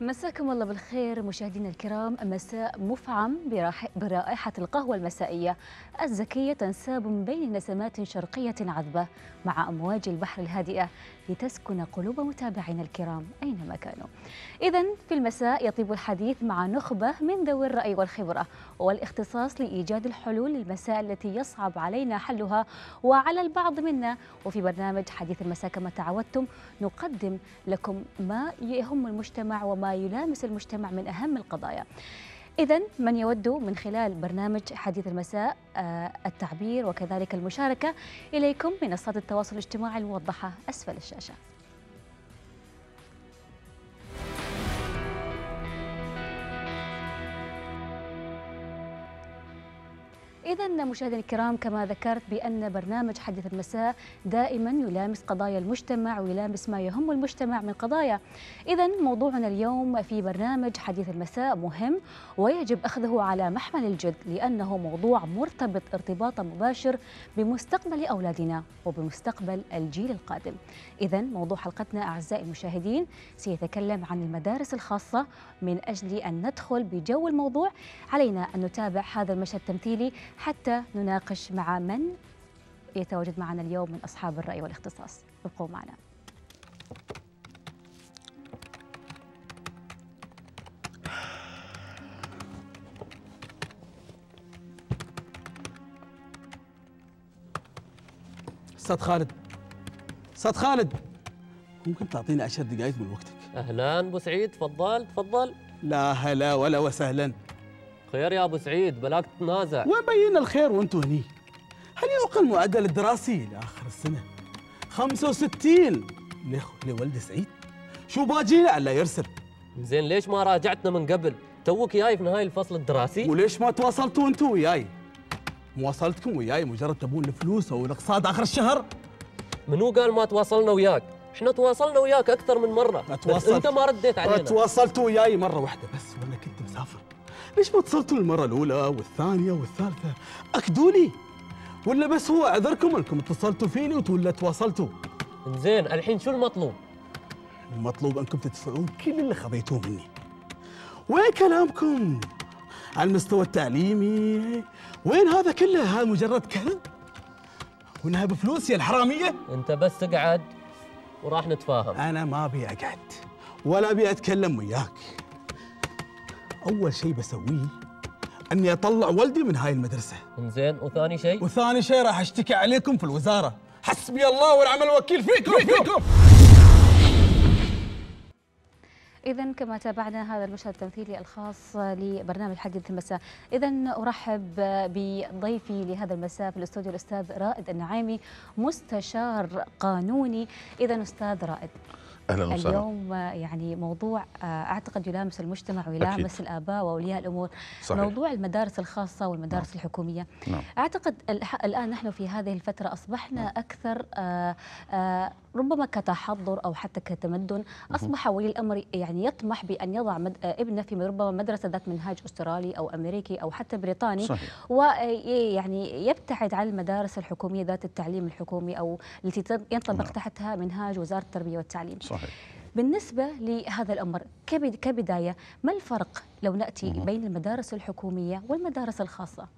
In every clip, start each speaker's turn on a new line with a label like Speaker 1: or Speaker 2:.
Speaker 1: مساكم الله بالخير مشاهدينا الكرام مساء مفعم برائحة القهوة المسائية الزكية تنساب بين نسمات شرقية عذبة مع أمواج البحر الهادئة لتسكن قلوب متابعينا الكرام أينما كانوا إذا في المساء يطيب الحديث مع نخبة من ذوي الرأي والخبرة والاختصاص لإيجاد الحلول للمسائل التي يصعب علينا حلها وعلى البعض منا وفي برنامج حديث المساء كما تعودتم نقدم لكم ما يهم المجتمع وما يلامس المجتمع من أهم القضايا إذا من يود من خلال برنامج حديث المساء آه، التعبير وكذلك المشاركة إليكم منصات التواصل الاجتماعي الموضحة أسفل الشاشة إذا مشاهدينا الكرام كما ذكرت بأن برنامج حديث المساء دائما يلامس قضايا المجتمع ويلامس ما يهم المجتمع من قضايا. إذا موضوعنا اليوم في برنامج حديث المساء مهم ويجب أخذه على محمل الجد لأنه موضوع مرتبط ارتباط مباشر بمستقبل أولادنا وبمستقبل الجيل القادم. إذا موضوع حلقتنا أعزائي المشاهدين سيتكلم عن المدارس الخاصة من أجل أن ندخل بجو الموضوع علينا أن نتابع هذا المشهد التمثيلي حتى نناقش مع من يتواجد معنا اليوم من أصحاب الرأي والاختصاص ابقوا معنا
Speaker 2: استاذ خالد استاذ خالد ممكن تعطينا عشر دقائق من وقتك اهلا ابو سعيد تفضل تفضل لا هلا ولا وسهلا خير يا ابو سعيد بلاك تتنازع وين بين الخير وانتم هني هل يعقل معدل الدراسي لاخر السنه 65 لاخو لولد سعيد شو باجينا على يرسل زين ليش ما راجعتنا من قبل توك جاي في نهايه الفصل الدراسي وليش ما تواصلتوا انتوا وياي مواصلتكم وياي مجرد تبون الفلوس او الاقساط اخر الشهر منو قال ما تواصلنا وياك احنا تواصلنا وياك اكثر من مره أتواصلت انت ما رديت علينا تواصلتوا وياي مره واحده بس وانا كنت مسافر ليش ما اتصلتوا المره الاولى والثانيه والثالثه اكدوني ولا بس هو عذركم انكم اتصلتوا فيني ولا تواصلتوا زين الحين شو المطلوب المطلوب انكم تدفعون كل اللي خذيتوه مني وين كلامكم على المستوى التعليمي وين هذا كله هذا مجرد كذب وانها بفلوس يا الحراميه انت بس اقعد وراح نتفاهم انا ما ابي اقعد ولا ابي اتكلم وياك اول شيء بسويه اني اطلع ولدي من هاي المدرسه انزين وثاني شيء وثاني شيء راح اشتكي عليكم في الوزاره حسبي الله ونعم الوكيل فيكم فيكم, فيكم.
Speaker 1: إذا كما تابعنا هذا المشهد التمثيلي الخاص لبرنامج حديث المساء، إذا أرحب بضيفي لهذا المساء في الاستوديو الأستاذ رائد النعيمي مستشار قانوني، إذا أستاذ رائد
Speaker 3: اهلا وسهلا اليوم
Speaker 1: يعني موضوع آه، اعتقد يلامس المجتمع ويلامس أكيد. الاباء واولياء الامور صحيح. موضوع المدارس الخاصه والمدارس نعم. الحكوميه نعم. اعتقد الان نحن في هذه الفتره اصبحنا نعم. اكثر آآ آه، آآ آه، ربما كتحضر أو حتى كتمدن أصبح ولي الأمر يعني يطمح بأن يضع مد... ابنه في ربما مدرسة ذات منهاج أسترالي أو أمريكي أو حتى بريطاني صحيح. ويعني يبتعد عن المدارس الحكومية ذات التعليم الحكومي أو التي ينطبق نعم. تحتها منهاج وزارة التربية والتعليم صحيح. بالنسبة لهذا الأمر كبداية ما الفرق لو نأتي بين المدارس الحكومية والمدارس الخاصة؟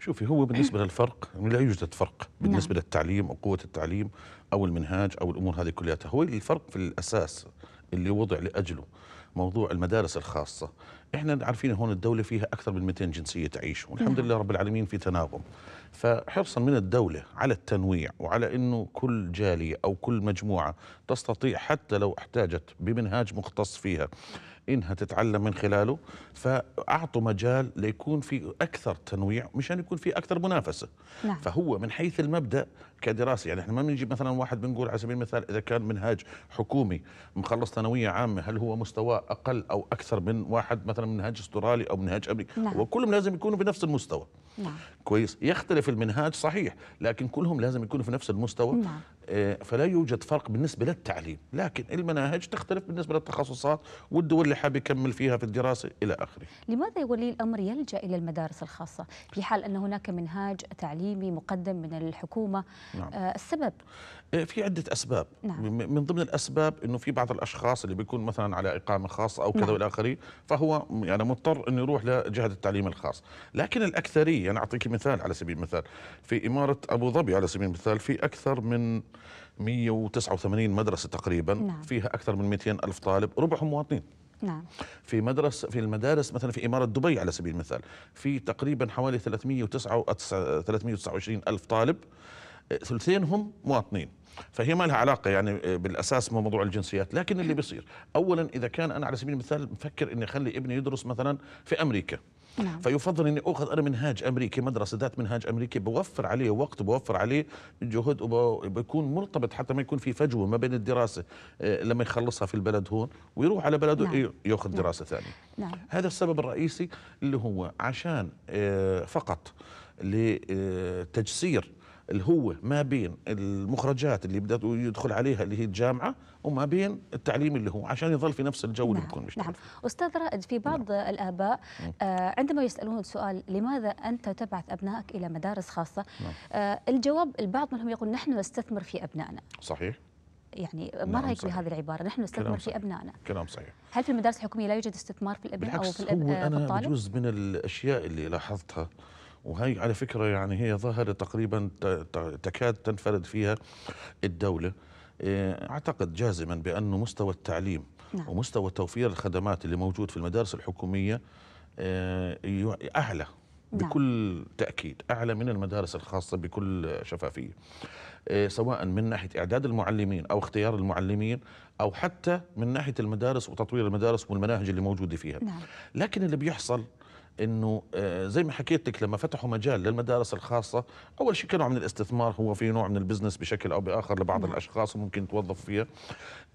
Speaker 3: شوفي هو بالنسبة للفرق لا يوجد فرق بالنسبة نعم. للتعليم وقوة التعليم او المنهاج او الامور هذه كلها هو الفرق في الاساس اللي وضع لاجله موضوع المدارس الخاصه احنا عارفين هون الدوله فيها اكثر من 200 جنسيه تعيش والحمد نعم. لله رب العالمين في تناغم فحرصا من الدوله على التنويع وعلى انه كل جاليه او كل مجموعه تستطيع حتى لو احتاجت بمنهاج مختص فيها انها تتعلم من خلاله فاعطوا مجال ليكون في اكثر تنويع مشان يكون في اكثر منافسه نعم. فهو من حيث المبدا كدراسه يعني احنا ما بنجيب مثلا واحد بنقول على سبيل المثال اذا كان منهاج حكومي مخلص ثانويه عامه هل هو مستواه اقل او اكثر من واحد مثلا منهاج استرالي او منهاج امريكي نعم. وكلهم لازم يكونوا بنفس المستوى نعم. كويس يختلف المنهاج صحيح لكن كلهم لازم يكونوا في نفس المستوى نعم. آه، فلا يوجد فرق بالنسبة للتعليم لكن المناهج تختلف بالنسبة للتخصصات والدول اللي حاب يكمل فيها في الدراسة إلى آخره
Speaker 1: لماذا ولي الأمر يلجأ إلى المدارس الخاصة في حال أن هناك منهاج تعليمي مقدم من الحكومة نعم. آه، السبب
Speaker 3: آه، في عدة أسباب نعم. من ضمن الأسباب أنه في بعض الأشخاص اللي بيكون مثلا على إقامة خاصة أو كذا نعم. والآخرين فهو يعني مضطر أنه يروح لجهة التعليم الخاص لكن الأكثرية أنا يعني أعطيك مثال على سبيل المثال في إمارة أبو ظبي على سبيل المثال في أكثر من 189 مدرسة تقريبا نعم. فيها أكثر من 200 ألف طالب ربعهم مواطنين نعم في مدرسة في المدارس مثلا في إمارة دبي على سبيل المثال في تقريبا حوالي 309 329 ألف طالب آه، ثلثينهم مواطنين فهي ما لها علاقه يعني آه، بالاساس موضوع الجنسيات لكن اللي بيصير اولا اذا كان انا على سبيل المثال مفكر اني اخلي ابني يدرس مثلا في امريكا نعم. فيفضل اني اخذ انا منهاج امريكي مدرسه ذات منهاج امريكي بوفر عليه وقت بوفر عليه جهد وبكون مرتبط حتى ما يكون في فجوه ما بين الدراسه آه، لما يخلصها في البلد هون ويروح على بلده نعم. ياخذ نعم. دراسه ثانيه نعم. هذا السبب الرئيسي اللي هو عشان آه، فقط لتجسير اللي هو ما بين المخرجات اللي بده يدخل عليها اللي هي الجامعه وما بين التعليم اللي هو عشان يظل في نفس الجو
Speaker 2: نعم اللي بيكون مشتغل
Speaker 1: نعم استاذ رائد في بعض نعم. الاباء آه عندما يسالون سؤال لماذا انت تبعث ابنائك الى مدارس خاصه نعم. آه الجواب البعض منهم يقول نحن نستثمر في ابنائنا صحيح يعني ما نعم رايك بهذه العباره نحن نستثمر في ابنائنا كلام صحيح هل في المدارس الحكوميه لا يوجد استثمار في الابن او في الاب هو آه، انا بجزء
Speaker 3: من الاشياء اللي لاحظتها وهي على فكرة يعني هي ظاهرة تقريبا تكاد تنفرد فيها الدولة آه، أعتقد جازما بأنه مستوى التعليم نعم. ومستوى توفير الخدمات اللي موجود في المدارس الحكومية آه، أعلى نعم. بكل تأكيد أعلى من المدارس الخاصة بكل شفافية آه، سواء من ناحية إعداد المعلمين أو اختيار المعلمين أو حتى من ناحية المدارس وتطوير المدارس والمناهج اللي موجودة فيها نعم. لكن اللي بيحصل انه آه، زي ما حكيت لك لما فتحوا مجال للمدارس الخاصه اول شيء كانوا من الاستثمار هو في نوع من البزنس بشكل او باخر لبعض نعم. الاشخاص ممكن توظف فيها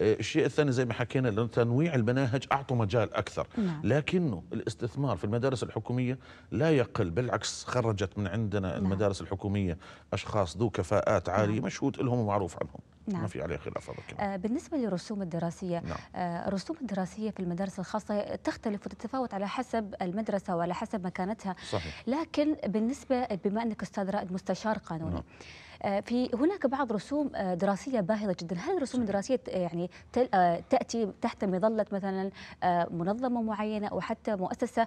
Speaker 3: آه، الشيء الثاني زي ما حكينا لانه تنويع المناهج اعطوا مجال اكثر نعم. لكنه الاستثمار في المدارس الحكوميه لا يقل بالعكس خرجت من عندنا نعم. المدارس الحكوميه اشخاص ذو كفاءات عاليه مشهود لهم ومعروف عنهم نعم. ما في عليه خلاف هذا الكلام
Speaker 1: آه، بالنسبة للرسوم الدراسية نعم. آه، الرسوم الدراسية في المدارس الخاصة تختلف وتتفاوت على حسب المدرسة وعلى حسب مكانتها صحيح. لكن بالنسبة بما أنك أستاذ رائد مستشار قانوني نعم. آه، في هناك بعض رسوم آه، دراسيه باهظه جدا هل الرسوم الدراسيه يعني آه، تاتي تحت مظله مثلا منظمه معينه او حتى مؤسسه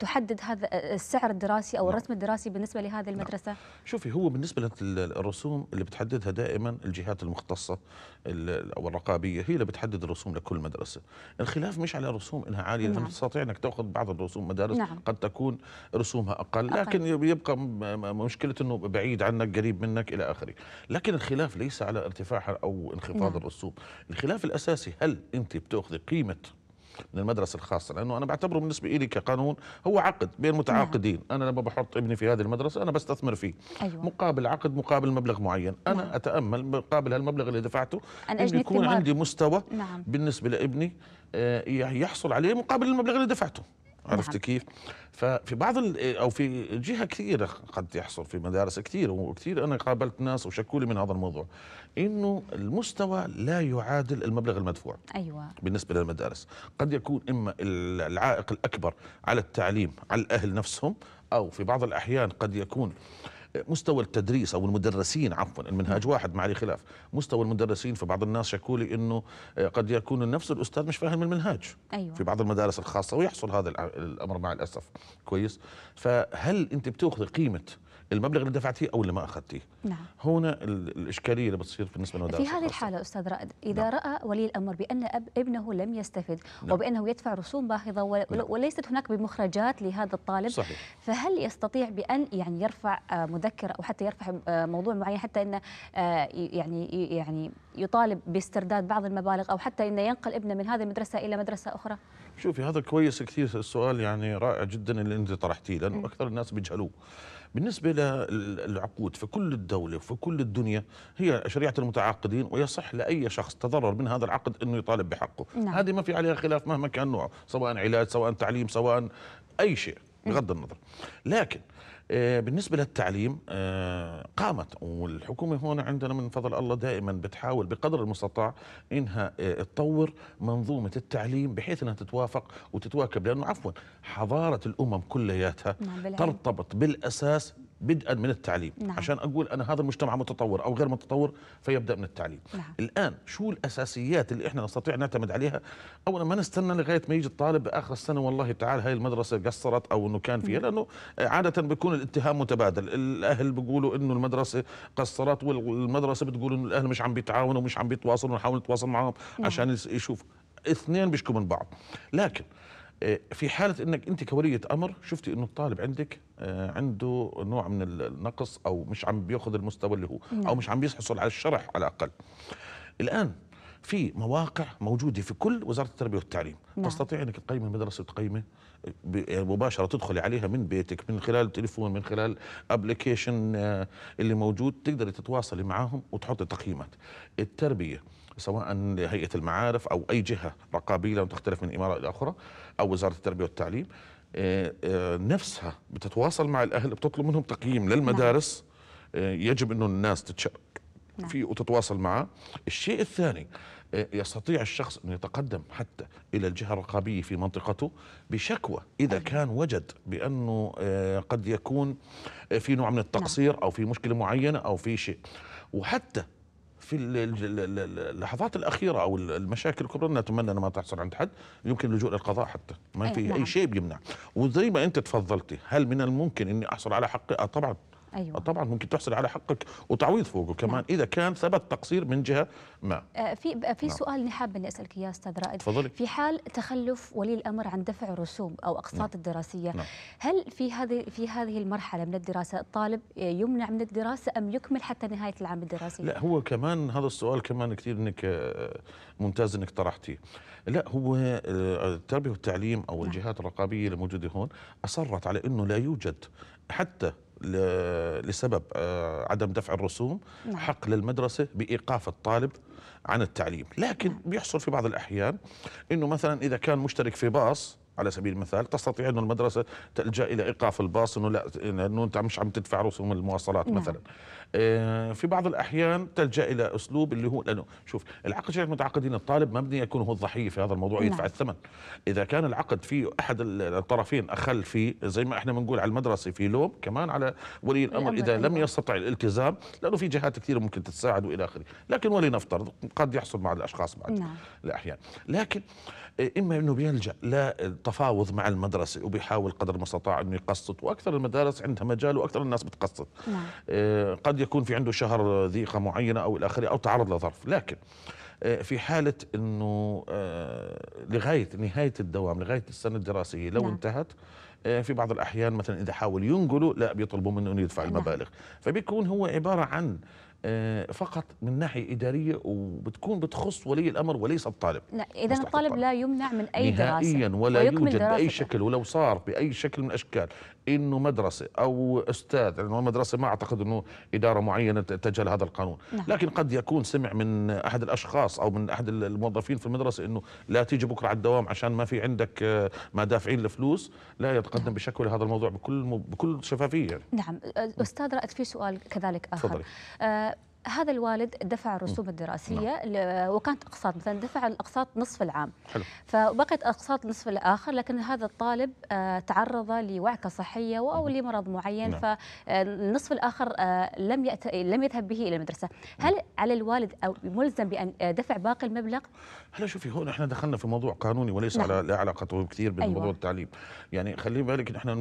Speaker 1: تحدد هذا السعر الدراسي او نعم. الرسم الدراسي بالنسبه لهذه نعم. المدرسه
Speaker 3: شوفي هو بالنسبه للرسوم اللي بتحددها دائما الجهات المختصه او الرقابيه هي اللي بتحدد الرسوم لكل مدرسه الخلاف مش على رسوم انها عاليه نعم. تستطيع انك تاخذ بعض الرسوم مدارس نعم. قد تكون رسومها اقل, أقل. لكن يبقى مشكله انه بعيد عنك قريب منك الى اخره، لكن الخلاف ليس على ارتفاع أو انخفاض نعم. الرسوم الخلاف الأساسي هل أنت بتاخذي قيمة من المدرسة الخاصة لأنه أنا بعتبره بالنسبة لي كقانون هو عقد بين متعاقدين نعم. أنا لما بحط ابني في هذه المدرسة أنا بستثمر فيه أيوة. مقابل عقد مقابل مبلغ معين أنا نعم. أتأمل مقابل هالمبلغ اللي دفعته ان أجني يكون ثمار. عندي مستوى نعم. بالنسبة لابني آه، يحصل عليه مقابل المبلغ اللي دفعته نعم. عرفت كيف؟ ففي بعض او في جهه كثيره قد يحصل في مدارس كثير وكثير انا قابلت ناس وشكوا لي من هذا الموضوع انه المستوى لا يعادل المبلغ المدفوع ايوه بالنسبه للمدارس قد يكون اما العائق الاكبر على التعليم على الاهل نفسهم او في بعض الاحيان قد يكون مستوى التدريس او المدرسين عفوا المنهاج واحد ما عليه خلاف مستوى المدرسين في بعض الناس شكوا لي انه آه، قد يكون نفس الاستاذ مش فاهم المنهاج أيوة. في بعض المدارس الخاصه ويحصل هذا الامر مع الاسف كويس فهل انت بتاخذي قيمه المبلغ اللي دفعتيه او اللي ما اخذتيه نعم. هنا الاشكاليه اللي بتصير بالنسبه للمدارس في هذه
Speaker 1: الحاله استاذ رائد اذا نعم. راى ولي الامر بان أب ابنه لم يستفد نعم. وبانه يدفع رسوم باهظه نعم. وليست هناك بمخرجات لهذا الطالب صحيح. فهل يستطيع بان يعني يرفع آه، مذكره او حتى يرفع آه، موضوع معين حتى انه آه، يعني يعني يطالب باسترداد بعض المبالغ او حتى انه ينقل ابنه من هذه المدرسه الى مدرسه اخرى؟
Speaker 3: شوفي هذا كويس كثير السؤال يعني رائع جدا اللي انت طرحتيه لانه اكثر الناس بيجهلوه بالنسبة للعقود في كل الدولة وفي كل الدنيا هي شريعة المتعاقدين ويصح لأي شخص تضرر من هذا العقد أنه يطالب بحقه نعم. هذه ما في عليها خلاف مهما كان نوعه سواء علاج سواء تعليم سواء أي شيء بغض النظر لكن آه، بالنسبة للتعليم آه، قامت والحكومة هون عندنا من فضل الله دائما بتحاول بقدر المستطاع إنها آه، تطور منظومة التعليم بحيث أنها تتوافق وتتواكب لأنه عفوا حضارة الأمم كلياتها نعم، ترتبط بالأساس بدءا من التعليم نعم. عشان اقول انا هذا المجتمع متطور او غير متطور فيبدا من التعليم نعم. الان شو الاساسيات اللي احنا نستطيع نعتمد عليها اولا ما نستنى لغايه ما يجي الطالب باخر السنه والله تعال هاي المدرسه قصرت او انه كان فيها نعم. لانه عاده بيكون الاتهام متبادل الاهل بيقولوا انه المدرسه قصرت والمدرسه بتقول انه الاهل مش عم بيتعاونوا ومش عم بيتواصلوا نحاول نتواصل معهم نعم. عشان يشوفوا اثنين بيشكوا من بعض لكن آه، في حاله انك انت كوليه امر شفتي انه الطالب عندك آه، عنده نوع من النقص او مش عم بياخذ المستوى اللي هو او نعم. مش عم بيحصل على الشرح على الاقل الان في مواقع موجوده في كل وزاره التربيه والتعليم نعم. تستطيع انك تقيم المدرسه وتقيمه آه، يعني مباشره تدخلي عليها من بيتك من خلال تليفون من خلال ابلكيشن اللي موجود تقدري تتواصلي معاهم وتحطي تقييمات التربيه سواء لهيئه المعارف او اي جهه رقابيه لو تختلف من اماره الى اخرى او وزاره التربيه والتعليم آه، آه، نفسها بتتواصل مع الاهل بتطلب منهم تقييم للمدارس نعم. آه، يجب انه الناس تتشارك نعم. فيه وتتواصل معه الشيء الثاني يستطيع الشخص أن يتقدم حتى إلى الجهة الرقابية في منطقته بشكوى إذا أيوة. كان وجد بأنه قد يكون في نوع من نعم. التقصير أو في مشكلة معينة أو في شيء وحتى في اللحظات الاخيره او المشاكل الكبرى نتمنى انها ما تحصل عند حد يمكن اللجوء للقضاء حتى ما في اي نعم. شيء بيمنع وزي ما انت تفضلتي هل من الممكن اني احصل على حقي آه، طبعا أيوة. طبعا ممكن تحصل على حقك وتعويض فوقه كمان نعم. اذا كان ثبت تقصير من جهه ما
Speaker 1: آه، في في نعم. سؤال نحب اني اسالك اياه استاذ رائد تفضلي. في حال تخلف ولي الامر عن دفع رسوم او اقساط نعم. الدراسيه نعم. هل في هذه في هذه المرحله من الدراسه الطالب يمنع من الدراسه ام يكمل حتى نهايه العام الدراسي لا
Speaker 3: هو كمان هذا السؤال كمان كثير انك آه، ممتاز انك طرحتيه لا هو آه، التربيه والتعليم او نعم. الجهات الرقابيه الموجوده هون اصرت على انه لا يوجد حتى لسبب آه، عدم دفع الرسوم نعم. حق للمدرسة بإيقاف الطالب عن التعليم لكن بيحصل في بعض الأحيان أنه مثلا إذا كان مشترك في باص على سبيل المثال تستطيع أن المدرسه تلجا الى ايقاف الباص انه لا انه انت مش عم تدفع رسوم المواصلات نعم. مثلا آه، في بعض الاحيان تلجا الى اسلوب اللي هو لانه شوف العقد شركه متعاقدين الطالب مبني يكون هو الضحيه في هذا الموضوع نعم. يدفع الثمن اذا كان العقد في احد الطرفين اخل فيه زي ما احنا بنقول على المدرسه في لوم كمان على ولي الامر اذا لم يستطع الالتزام لانه في جهات كثيره ممكن تتساعد والى اخره لكن ولنفترض قد يحصل مع الاشخاص بعد نعم. الاحيان لكن آه، اما انه بيلجا للتفاوض مع المدرسه وبيحاول قدر المستطاع انه يقسط واكثر المدارس عندها مجال واكثر الناس بتقسط نعم. آه، قد يكون في عنده شهر ذيقه معينه او الى اخره او تعرض لظرف لكن آه، في حالة أنه آه، لغاية نهاية الدوام لغاية السنة الدراسية لو نعم. انتهت آه، في بعض الأحيان مثلا إذا حاول ينقله لا بيطلبوا منه أنه يدفع نعم. المبالغ فبيكون هو عبارة عن فقط من ناحية إدارية وبتكون بتخص ولي الأمر وليس الطالب
Speaker 1: نعم. إذا الطالب لا يمنع من أي دراسة نهائيا ولا يوجد بأي
Speaker 3: شكل ولو صار بأي شكل من الأشكال انه مدرسه او استاذ لانه مدرسه ما اعتقد انه اداره معينه تتجه لهذا القانون نعم. لكن قد يكون سمع من احد الاشخاص او من احد الموظفين في المدرسه انه لا تيجي بكره على الدوام عشان ما في عندك آه، ما دافعين الفلوس لا يتقدم نعم. بشكوى لهذا الموضوع بكل بكل شفافيه
Speaker 1: يعني. نعم استاذ رائد في سؤال كذلك اخر تفضلي. آه هذا الوالد دفع الرسوم الدراسيه نعم. وكانت اقساط مثلا دفع الاقساط نصف العام حلو. فبقيت اقساط النصف الاخر لكن هذا الطالب آه، تعرض لوعكه صحيه او لمرض معين نعم. فالنصف آه، الاخر آه، لم يأت... لم يذهب به الى المدرسه هل على الوالد او ملزم بان دفع باقي المبلغ
Speaker 3: هلا شوفي هون احنا دخلنا في موضوع قانوني وليس نعم. على لا علاقه كثير أيوة. بموضوع أيوة. التعليم يعني خلي بالك احنا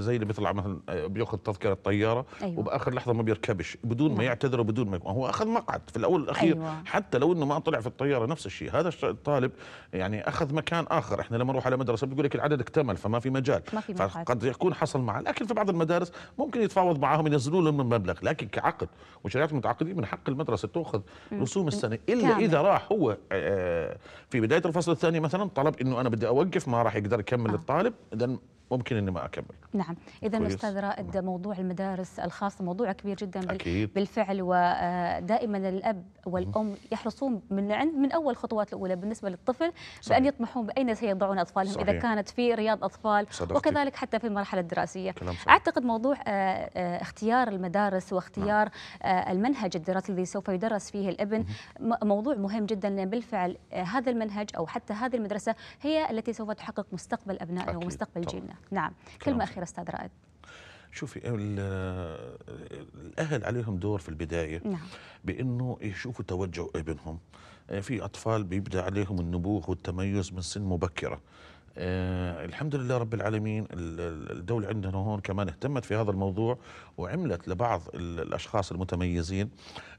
Speaker 3: زي اللي بيطلع مثلا بياخذ تذكره الطياره أيوة. وباخر لحظه ما بيركبش بدون نعم. ما يعتذر وبدون ما يكون هو اخذ مقعد في الاول والاخير أيوة. حتى لو انه ما طلع في الطياره نفس الشيء هذا الطالب يعني اخذ مكان اخر احنا لما نروح على مدرسه بيقول لك العدد اكتمل فما في مجال ما في مقعد. فقد يكون حصل معه لكن في بعض المدارس ممكن يتفاوض معاهم ينزلوا لهم المبلغ لكن كعقد وشركات المتعاقدين من حق المدرسه تاخذ رسوم السنه الا كامل. اذا راح هو في بدايه الفصل الثاني مثلا طلب انه انا بدي اوقف ما راح يقدر يكمل آه. الطالب اذا ممكن اني ما اكمل
Speaker 1: نعم اذا استاذ رائد نعم. موضوع المدارس الخاصه موضوع كبير جدا أكيد. بالفعل ودائما آه، الاب والام يحرصون من عند من اول الخطوات الاولى بالنسبه للطفل صحيح. بان يطمحون باين سيضعون اطفالهم صحيح. اذا كانت في رياض اطفال صدقتي. وكذلك حتى في المرحله الدراسيه اعتقد موضوع آه، آه، اختيار المدارس واختيار نعم. المنهج الدراسي الذي سوف يدرس فيه الابن موضوع مهم جدا لان بالفعل هذا المنهج او حتى هذه المدرسه هي التي سوف تحقق مستقبل ابنائنا ومستقبل طبعا. جيلنا نعم كلمة أخيرة أستاذ رائد
Speaker 3: شوفي الاهل عليهم دور في البدايه نعم. بانه يشوفوا توجه ابنهم آه، في اطفال بيبدا عليهم النبوغ والتميز من سن مبكره آه الحمد لله رب العالمين الدولة عندنا هون كمان اهتمت في هذا الموضوع وعملت لبعض الأشخاص المتميزين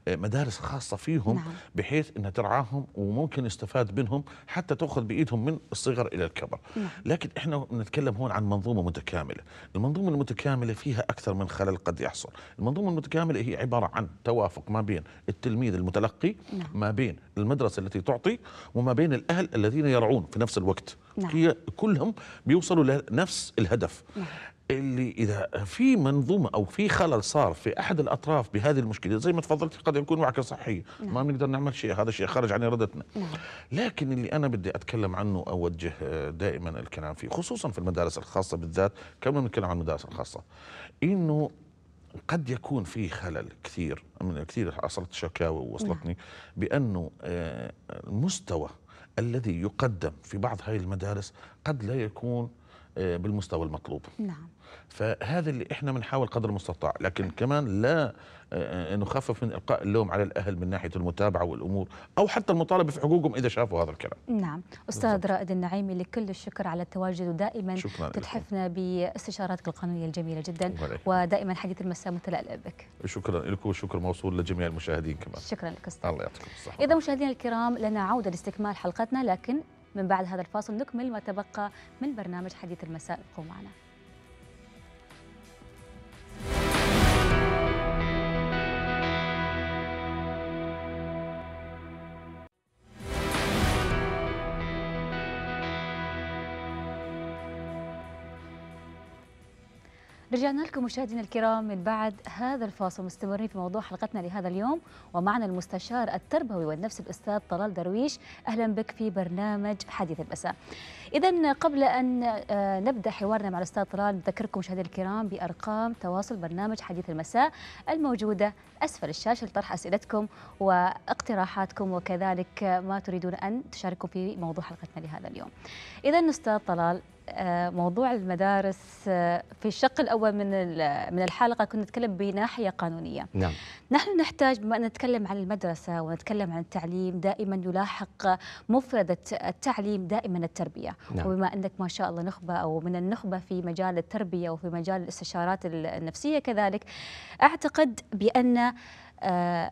Speaker 3: آه، مدارس خاصة فيهم نعم. بحيث أنها ترعاهم وممكن يستفاد منهم حتى تأخذ بإيدهم من الصغر إلى الكبر نعم. لكن إحنا نتكلم هون عن منظومة متكاملة المنظومة المتكاملة فيها أكثر من خلل قد يحصل المنظومة المتكاملة هي عبارة عن توافق ما بين التلميذ المتلقي نعم. ما بين المدرسة التي تعطي وما بين الأهل الذين يرعون في نفس الوقت نعم. هي كلهم بيوصلوا لنفس الهدف نعم. اللي اذا في منظومه او في خلل صار في احد الاطراف بهذه المشكله زي ما تفضلت قد يكون وعكه صحيه نعم. ما بنقدر نعمل شيء هذا شيء خارج عن ارادتنا نعم. لكن اللي انا بدي اتكلم عنه اوجه آه، دائما الكلام فيه خصوصا في المدارس الخاصه بالذات كما نتكلم عن المدارس الخاصه انه قد يكون في خلل كثير من كثير حصلت شكاوى ووصلتني نعم. بانه آه، المستوى الذي يقدم في بعض هذه المدارس قد لا يكون آه، بالمستوى المطلوب نعم فهذا اللي احنا بنحاول قدر المستطاع لكن كمان لا آه، آه، نخفف من القاء اللوم على الاهل من ناحيه المتابعه والامور او حتى المطالبه في حقوقهم اذا شافوا هذا الكلام
Speaker 1: نعم استاذ بالضبط. رائد النعيمي لكل الشكر على التواجد ودائما تتحفنا باستشاراتك القانونيه الجميله جدا وعليك. ودائما حديث المساء متلألئ بك
Speaker 3: شكرا لكم وشكر موصول لجميع المشاهدين كمان
Speaker 1: شكرا لك استاذ الله
Speaker 4: يعطيكم الصحه
Speaker 1: اذا مشاهدينا الكرام لنا عوده لاستكمال حلقتنا لكن من بعد هذا الفاصل نكمل ما تبقى من برنامج حديث المساء ابقوا معنا رجعنا لكم مشاهدينا الكرام من بعد هذا الفاصل مستمرين في موضوع حلقتنا لهذا اليوم ومعنا المستشار التربوي والنفس الاستاذ طلال درويش اهلا بك في برنامج حديث المساء. اذا قبل ان آه، نبدا حوارنا مع الاستاذ طلال نذكركم مشاهدينا الكرام بارقام تواصل برنامج حديث المساء الموجوده اسفل الشاشه لطرح اسئلتكم واقتراحاتكم وكذلك ما تريدون ان تشاركوا في موضوع حلقتنا لهذا اليوم. اذا استاذ طلال آه، موضوع المدارس آه، في الشق الاول من من الحلقه كنا نتكلم بناحيه قانونيه. نعم. نحن نحتاج بما ان نتكلم عن المدرسه ونتكلم عن التعليم دائما يلاحق مفرده التعليم دائما التربيه، نعم. وبما انك ما شاء الله نخبه او من النخبه في مجال التربيه وفي مجال الاستشارات النفسيه كذلك، اعتقد بان آه،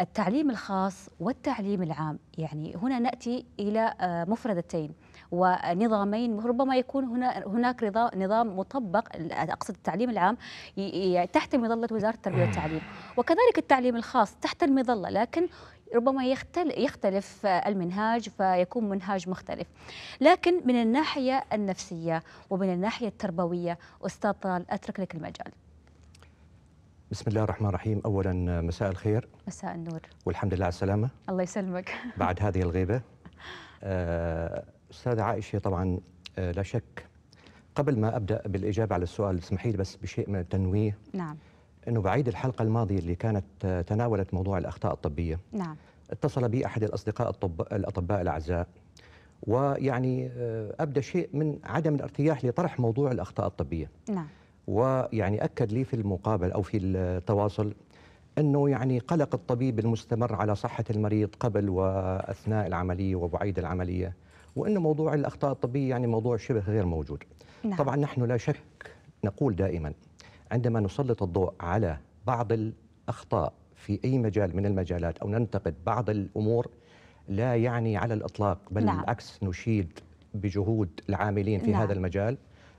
Speaker 1: التعليم الخاص والتعليم العام يعني هنا ناتي الى مفردتين ونظامين ربما يكون هنا هناك نظام مطبق اقصد التعليم العام يعني تحت مظله وزاره التربيه والتعليم وكذلك التعليم الخاص تحت المظله لكن ربما يختلف المنهاج فيكون منهاج مختلف لكن من الناحية النفسية ومن الناحية التربوية أستاذ طال أترك لك المجال
Speaker 5: بسم الله الرحمن الرحيم أولا مساء الخير مساء النور والحمد لله على السلامة
Speaker 1: الله يسلمك بعد
Speaker 5: هذه الغيبة أستاذة عائشة طبعا آه، لا شك قبل ما أبدأ بالإجابة على السؤال اسمحي لي بس بشيء من التنويه نعم أنه بعيد الحلقة الماضية اللي كانت آه، تناولت موضوع الأخطاء الطبية نعم اتصل بي أحد الأصدقاء الطب... الأطباء الأعزاء ويعني آه، أبدى شيء من عدم الارتياح لطرح موضوع الأخطاء الطبية نعم ويعني أكد لي في المقابل أو في التواصل أنه يعني قلق الطبيب المستمر على صحة المريض قبل وأثناء العملية وبعيد العملية وأن موضوع الأخطاء الطبية يعني موضوع شبه غير موجود نعم. طبعا نحن لا شك نقول دائما عندما نسلط الضوء على بعض الأخطاء في أي مجال من المجالات أو ننتقد بعض الأمور لا يعني على الإطلاق بل نعم. بالعكس نشيد بجهود العاملين في نعم. هذا المجال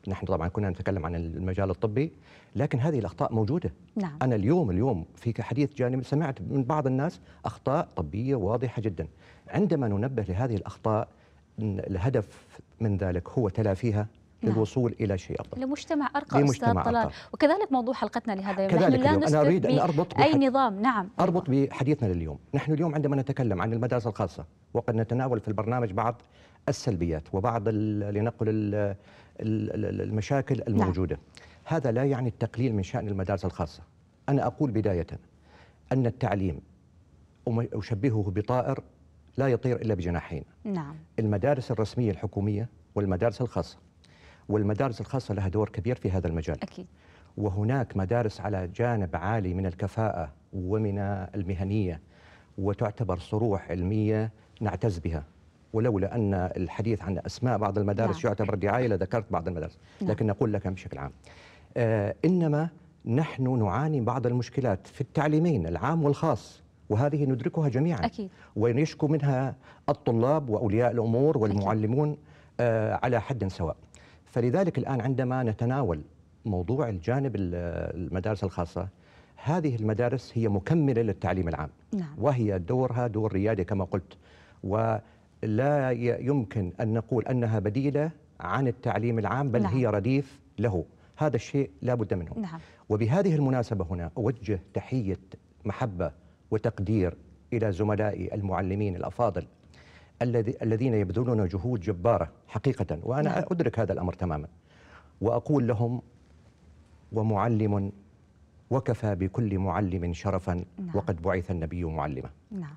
Speaker 5: نحن طبعا كنا نتكلم عن المجال الطبي لكن هذه الاخطاء موجوده نعم. انا اليوم اليوم في حديث جانب سمعت من بعض الناس اخطاء طبيه واضحه جدا عندما ننبه لهذه الاخطاء الهدف من ذلك هو تلافيها نعم. للوصول الى شيء افضل
Speaker 1: لمجتمع ارقى لمجتمع استاذ طلال أرقى. وكذلك موضوع حلقتنا لهذا اليوم كذلك نحن لا انا اريد ان اربط اي نظام نعم
Speaker 5: اربط بحديثنا لليوم نحن اليوم عندما نتكلم عن المدارس الخاصه وقد نتناول في البرنامج بعض السلبيات وبعض لنقل المشاكل نعم. الموجوده نعم. هذا لا يعني التقليل من شان المدارس الخاصه انا اقول بدايه ان التعليم اشبهه بطائر لا يطير إلا بجناحين نعم. المدارس الرسمية الحكومية والمدارس الخاصة والمدارس الخاصة لها دور كبير في هذا المجال أكيد. وهناك مدارس على جانب عالي من الكفاءة ومن المهنية وتعتبر صروح علمية نعتز بها ولولا أن الحديث عن أسماء بعض المدارس نعم. يعتبر دعاية لذكرت بعض المدارس نعم. لكن نقول لك بشكل عام آه إنما نحن نعاني بعض المشكلات في التعليمين العام والخاص وهذه ندركها جميعا أكيد. ويشكو منها الطلاب وأولياء الأمور والمعلمون آه على حد سواء فلذلك الآن عندما نتناول موضوع الجانب المدارس الخاصة هذه المدارس هي مكملة للتعليم العام نعم. وهي دورها دور ريادي كما قلت ولا يمكن أن نقول أنها بديلة عن التعليم العام بل نعم. هي رديف له هذا الشيء لا بد منه نعم. وبهذه المناسبة هنا أوجه تحية محبة وتقدير إلى زملائي المعلمين الأفاضل الذين يبذلون جهود جبارة حقيقة وأنا نعم. أدرك هذا الأمر تماما وأقول لهم ومعلم وكفى بكل معلم شرفا نعم. وقد بعث النبي معلما نعم.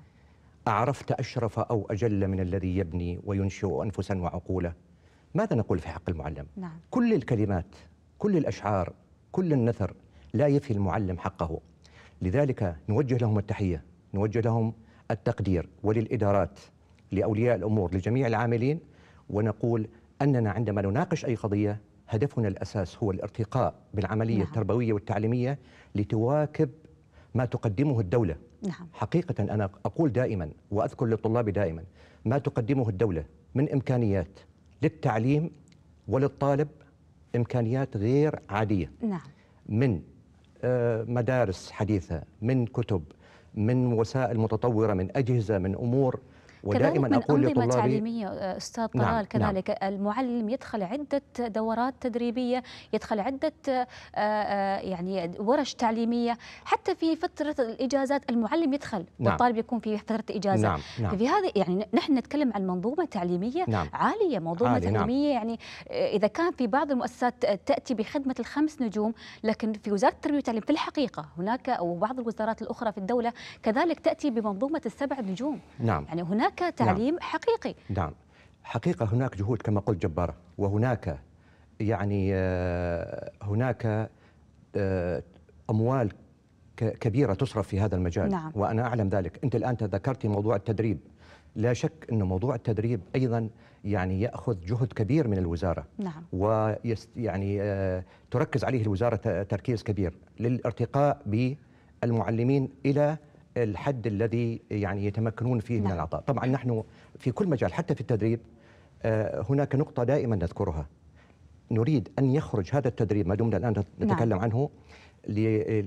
Speaker 5: أعرفت أشرف أو أجل من الذي يبني وينشئ أنفسا وعقولا ماذا نقول في حق المعلم نعم. كل الكلمات كل الأشعار كل النثر لا يفي المعلم حقه لذلك نوجه لهم التحية نوجه لهم التقدير وللإدارات لأولياء الأمور لجميع العاملين ونقول أننا عندما نناقش أي قضية هدفنا الأساس هو الارتقاء بالعملية نعم. التربوية والتعليمية لتواكب ما تقدمه الدولة نعم. حقيقة أنا أقول دائما وأذكر للطلاب دائما ما تقدمه الدولة من إمكانيات للتعليم وللطالب إمكانيات غير عادية نعم. من آه، مدارس حديثة من كتب من وسائل متطورة من أجهزة من أمور ودائما من اقول أنظمة لطلابي تعليميه
Speaker 1: استاذ طلال نعم،, نعم كذلك نعم المعلم يدخل عده دورات تدريبيه يدخل عده آه، آه، يعني ورش تعليميه حتى في فتره الاجازات المعلم يدخل نعم والطالب يكون في فتره اجازه نعم نعم في هذا يعني نحن نتكلم عن منظومه تعليميه نعم عاليه منظومه عالي نعم. تعليميه نعم يعني آه، اذا كان في بعض المؤسسات تاتي بخدمه الخمس نجوم لكن في وزاره التربيه والتعليم في الحقيقه هناك او بعض الوزارات الاخرى في الدوله كذلك تاتي بمنظومه السبع نجوم نعم يعني هناك هناك نعم. تعليم نعم. حقيقي
Speaker 5: نعم حقيقة هناك جهود كما قلت جبارة وهناك يعني آه، هناك آه، أموال كبيرة تصرف في هذا المجال نعم. وأنا أعلم ذلك أنت الآن تذكرتي موضوع التدريب لا شك أن موضوع التدريب أيضا يعني يأخذ جهد كبير من الوزارة نعم. ويعني آه، تركز عليه الوزارة تركيز كبير للارتقاء بالمعلمين إلى الحد الذي يعني يتمكنون فيه نعم. من العطاء طبعا نحن في كل مجال حتى في التدريب آه، هناك نقطة دائما نذكرها نريد أن يخرج هذا التدريب ما دمنا الآن نعم. نتكلم نعم. عنه